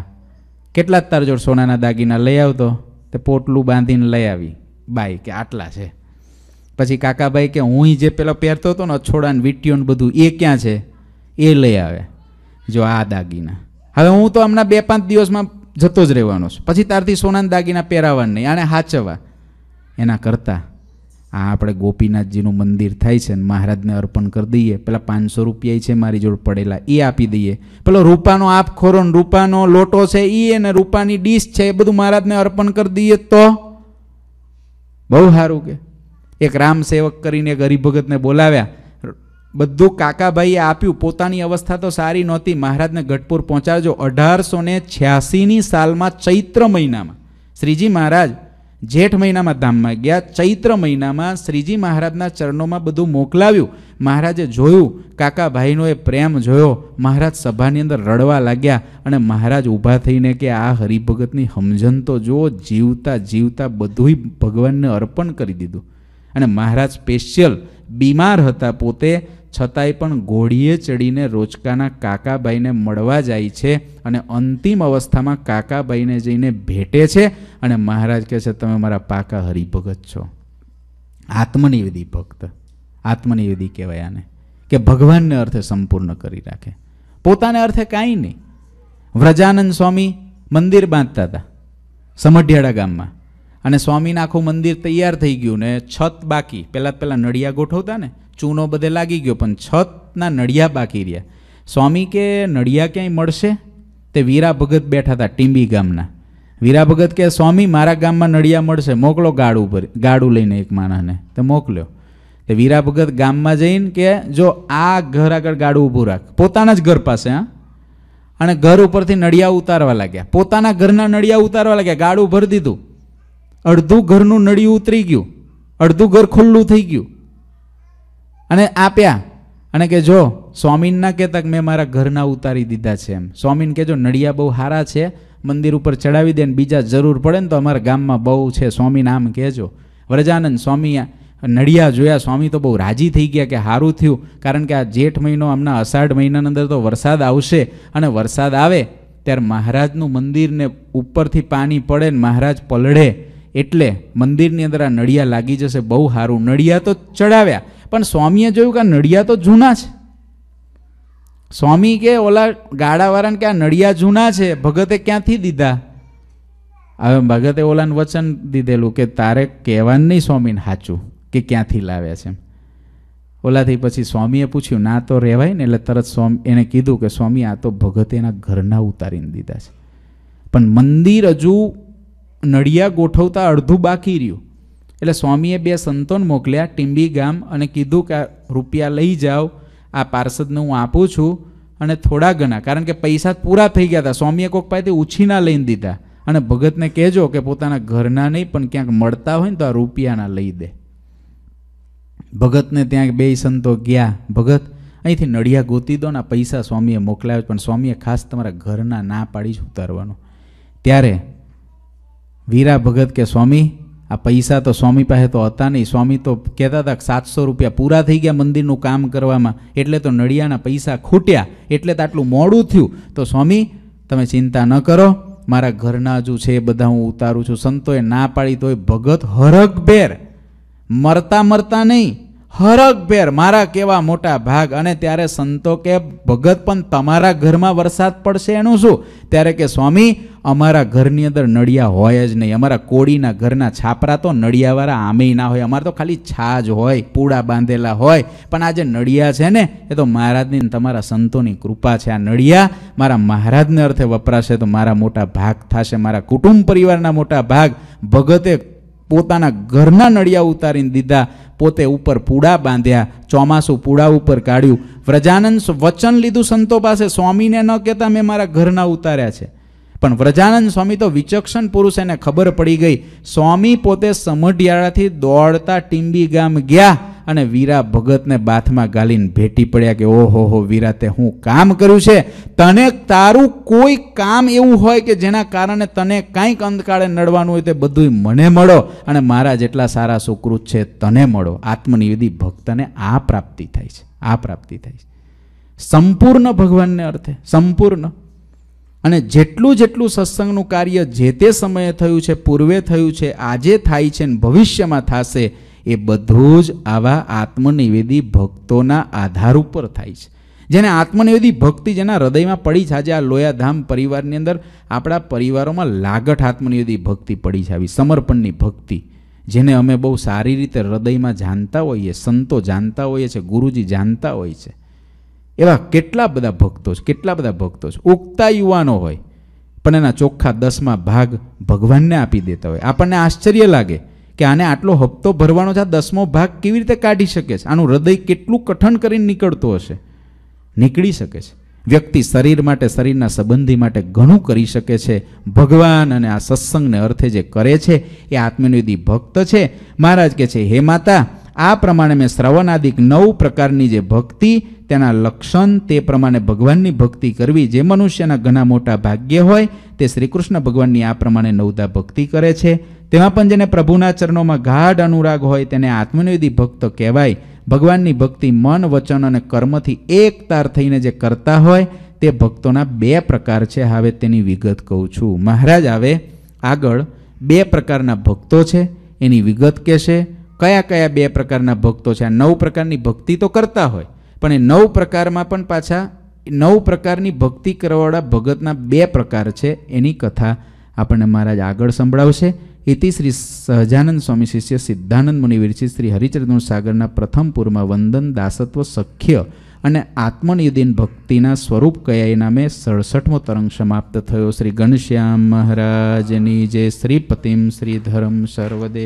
કેટલા તાર જોડ સોનાના દાગીના લઈ આવતો તે પોટલું બાંધીને લઈ આવી બાઈ કે આટલા છે પછી કાકાભાઈ કે હું જે પેલો પહેરતો હતો ને અછોડાને વીંટીઓ ને બધું એ ક્યાં છે એ લઈ આવે જો આ દાગીના હવે હું તો હમણાં બે પાંચ દિવસમાં જતો જ રહેવાનો છું પછી તારથી સોનાના દાગીના પહેરાવા નહીં આને હાચવા એના કરતાં આ આપણે ગોપીનાથજીનું મંદિર થાય છે ને મહારાજને અર્પણ કરી દઈએ પેલા પાંચસો રૂપિયા છે મારી જોડે પડેલા એ આપી દઈએ પેલો રૂપાનો આપ ખોરો ને રૂપાનો લોટો છે એ અને રૂપાની ડીશ છે એ બધું મહારાજને અર્પણ કરી દઈએ તો બહુ સારું કે એક રામ સેવક કરીને ગરીબ ભગતને બોલાવ્યા બધું કાકાભાઈએ આપ્યું પોતાની અવસ્થા તો સારી નહોતી મહારાજને ગઢપુર પહોંચાડજો અઢારસો ને છ્યાસીની સાલમાં ચૈત્ર મહિનામાં શ્રીજી મહારાજ જેઠ મહિનામાં ધામમાં ગયા ચૈત્ર મહિનામાં શ્રીજી મહારાજના ચરણોમાં બધું મોકલાવ્યું મહારાજે જોયું કાકાભાઈનો એ પ્રેમ જોયો મહારાજ સભાની અંદર રડવા લાગ્યા અને મહારાજ ઊભા થઈને કે આ હરિભગતની સમજણ તો જુઓ જીવતા જીવતા બધુંય ભગવાનને અર્પણ કરી દીધું અને મહારાજ સ્પેશિયલ બીમાર હતા પોતે છતાંય પણ ઘોડીએ ચડીને રોજકાના કાકાભાઈને મળવા જાય છે અને અંતિમ અવસ્થામાં કાકાભાઈને જઈને ભેટે છે અને મહારાજ કહે છે તમે મારા પાકા હરિભગત છો આત્મનિવેદી ભક્ત આત્મનિવેદી કહેવાય આને કે ભગવાનને અર્થે સંપૂર્ણ કરી રાખે પોતાને અર્થે કાંઈ નહીં વ્રજાનંદ સ્વામી મંદિર બાંધતા હતા સમઢિયાળા ગામમાં અને સ્વામીને આખું મંદિર તૈયાર થઈ ગયું ને છત બાકી પહેલાં પહેલાં નડિયા ગોઠવતા ને ચૂનો બધે લાગી ગયો પણ છતના નડિયા બાકી રહ્યા સ્વામી કે નડિયા ક્યાંય મળશે તે વીરા ભગત બેઠા હતા ટીંબી ગામના વીરા ભગત કે સ્વામી મારા ગામમાં નડિયા મળશે મોકલો ગાડું પર ગાડું લઈને એક માણસને તે મોકલ્યો તે વીરા ભગત ગામમાં જઈને કે જો આ ઘર આગળ ગાડું ઊભું રાખ પોતાના જ ઘર પાસે હા અને ઘર ઉપરથી નડિયા ઉતારવા લાગ્યા પોતાના ઘરના નડિયા ઉતારવા લાગ્યા ગાડું ભરી દીધું અડધું ઘરનું નળિયું ઉતરી ગયું અડધું ઘર ખુલ્લું થઈ ગયું અને આપ્યા અને કે જો સ્વામીન કહેતા મેં મારા ઘરના ઉતારી દીધા છે એમ સ્વામીન કહેજો નડિયા બહુ સારા છે મંદિર ઉપર ચડાવી દે ને બીજા જરૂર પડે ને તો અમારા ગામમાં બહુ છે સ્વામી નામ કહેજો વ્રજાનંદ સ્વામી નડિયા જોયા સ્વામી તો બહુ રાજી થઈ ગયા કે સારું થયું કારણ કે આ જેઠ મહિનો હમણાં અષાઢ મહિનાની અંદર તો વરસાદ આવશે અને વરસાદ આવે ત્યારે મહારાજનું મંદિરને ઉપરથી પાણી પડે ને મહારાજ પલળે એટલે મંદિરની અંદર આ નડિયા લાગી જશે બહુ સારું નડિયા તો ચડાવ્યા પણ સ્વામીએ જોયું કે આ નડિયા તો જૂના છે સ્વામી કે ઓલા ગાડાવાળાને કે આ નડિયા જૂના છે ભગતે ક્યાંથી દીધા હવે ભગતે ઓલાને વચન દીધેલું કે તારે કહેવાનું નહીં સ્વામીને સાચું કે ક્યાંથી લાવ્યા છે એમ ઓલાથી પછી સ્વામીએ પૂછ્યું ના તો રહેવાય ને એટલે તરત સ્વામી એને કીધું કે સ્વામી આ તો ભગત એના ઘરના ઉતારીને દીધા છે પણ મંદિર હજુ નડિયા ગોઠવતા અડધું બાકી રહ્યું એટલે સ્વામીએ બે સંતોને મોકલ્યા ટીંબી ગામ અને કીધું કે રૂપિયા લઈ જાઓ આ પાર્ષદને હું આપું છું અને થોડા ઘણા કારણ કે પૈસા પૂરા થઈ ગયા હતા સ્વામીએ કોઈક પાસેથી ઉછીના લઈને દીધા અને ભગતને કહેજો કે પોતાના ઘરના નહીં પણ ક્યાંક મળતા હોય ને તો આ રૂપિયાના લઈ દે ભગતને ત્યાં બે સંતો ગયા ભગત અહીંથી નડિયા ગોતી દો ને પૈસા સ્વામીએ મોકલાવ્યો પણ સ્વામીએ ખાસ તમારા ઘરના ના પાડી જ ઉતારવાનું ત્યારે વીરા ભગત કે સ્વામી આ પૈસા તો સ્વામી પાસે તો હતા નહીં સ્વામી તો કહેતા હતા સાતસો રૂપિયા પૂરા થઈ ગયા મંદિરનું કામ કરવામાં એટલે તો નડિયાના પૈસા ખૂટ્યા એટલે તો આટલું મોડું થયું તો સ્વામી તમે ચિંતા ન કરો મારા ઘરના જો છે એ બધા હું ઉતારું છું સંતોએ ના પાડી તો એ ભગત હરકભેર મરતા મરતા નહીં હરખભેર મારા કેવા મોટા ભાગ અને ત્યારે સંતો કે ભગત પણ તમારા ઘરમાં વરસાદ પડશે એનું શું ત્યારે કે સ્વામી અમારા ઘરની અંદર નડિયા હોય જ નહીં અમારા કોળીના ઘરના છાપરા તો નડિયાવાળા આમેય ના હોય અમારે તો ખાલી છાજ હોય પૂળા બાંધેલા હોય પણ આ જે નડિયા છે ને એ તો મહારાજની તમારા સંતોની કૃપા છે આ નડિયા મારા મહારાજને અર્થે વપરાશે તો મારા મોટા ભાગ થશે મારા કુટુંબ પરિવારના મોટા ભાગ ભગતે પોતાના ઘરના નળિયા ઉતારીને દીધા પોતે ઉપર પૂડા બાંધ્યા ચોમાસું પૂડા ઉપર કાઢ્યું વ્રજાનંદ વચન લીધું સંતો પાસે સ્વામીને ન કહેતા મેં મારા ઘરના ઉતાર્યા છે પણ વ્રજાનંદ સ્વામી તો વિચક્ષણ પુરુષ એને ખબર પડી ગઈ સ્વામી પોતે સમઢિયાળાથી દોડતા ટીંબી ગામ ગયા અને વીરા ભગતને બાથમાં ગાલીને ભેટી પડ્યા કે ઓહો હો વીરા તે હું કામ કર્યું છે તને તારું કોઈ કામ એવું હોય કે જેના કારણે તને કાંઈક અંધકાળે નડવાનું હોય તે બધું મને મળો અને મારા જેટલા સારા સુકૃત છે તને મળો આત્મનિવેદી ભક્તને આ પ્રાપ્તિ થાય છે આ પ્રાપ્તિ થાય છે સંપૂર્ણ ભગવાનને અર્થે સંપૂર્ણ અને જેટલું જેટલું સત્સંગનું કાર્ય જે તે સમયે થયું છે પૂર્વે થયું છે આજે થાય છે ને ભવિષ્યમાં થશે એ બધું જ આવા આત્મનિવેદી ભક્તોના આધાર ઉપર થાય છે જેને આત્મનિવેદી ભક્તિ જેના હૃદયમાં પડી છે આજે આ લોયાધામ પરિવારની અંદર આપણા પરિવારોમાં લાગઠ આત્મનિવેદી ભક્તિ પડી છે આવી સમર્પણની ભક્તિ જેને અમે બહુ સારી રીતે હૃદયમાં જાણતા હોઈએ સંતો જાણતા હોઈએ છીએ ગુરુજી જાણતા હોય છે એવા કેટલા બધા ભક્તો છે કેટલા બધા ભક્તો છે ઉગતા યુવાનો હોય પણ એના ચોખ્ખા દસમાં ભાગ ભગવાનને આપી દેતા હોય આપણને આશ્ચર્ય લાગે કે આને આટલો હપ્તો ભરવાનો છે આ દસમો ભાગ કેવી રીતે કાઢી શકે છે આનું હૃદય કેટલું કઠણ કરીને નીકળતું હશે નીકળી શકે છે વ્યક્તિ શરીર માટે શરીરના સંબંધી માટે ઘણું કરી શકે છે ભગવાન અને આ સત્સંગને અર્થે જે કરે છે એ આત્મનિવેદી ભક્ત છે મહારાજ કહે છે હે માતા આ પ્રમાણે મેં શ્રવણાદિક નવ પ્રકારની જે ભક્તિ તેના લક્ષણ તે પ્રમાણે ભગવાનની ભક્તિ કરવી જે મનુષ્યના ઘણા મોટા ભાગ્ય હોય તે શ્રીકૃષ્ણ ભગવાનની આ પ્રમાણે નવદા ભક્તિ કરે છે તેમાં પણ જેને પ્રભુના ચરણોમાં ગાઢ અનુરાગ હોય તેને આત્મનિવિધિ ભક્ત કહેવાય ભગવાનની ભક્તિ મન વચન અને કર્મથી એક તાર થઈને જે કરતા હોય તે ભક્તોના બે પ્રકાર છે હવે તેની વિગત કહું છું મહારાજ આવે આગળ બે પ્રકારના ભક્તો છે એની વિગત કહેશે કયા કયા બે પ્રકારના ભક્તો છે આ નવ પ્રકારની ભક્તિ તો કરતા હોય પણ એ નવ પ્રકારમાં પણ પાછા નવ પ્રકારની ભક્તિ કરવાવાળા ભગતના બે પ્રકાર છે એની કથા આપણને મહારાજ આગળ સંભળાવશે ઇતિ શ્રી સહજાનંદ સ્વામી શિષ્ય સિદ્ધાનંદ મુનિ વિરચિત શ્રી હરિચંદ્ર સાગરના પ્રથમ પૂરમાં વંદન દાસત્વ સખ્ય અને આત્મનિયુદીન ભક્તિના સ્વરૂપ કયા નામે સડસઠમો તરંગ સમાપ્ત થયો શ્રી ઘનશ્યામ મહારાજની જે શ્રીપતિમ શ્રીધરમ સર્વદે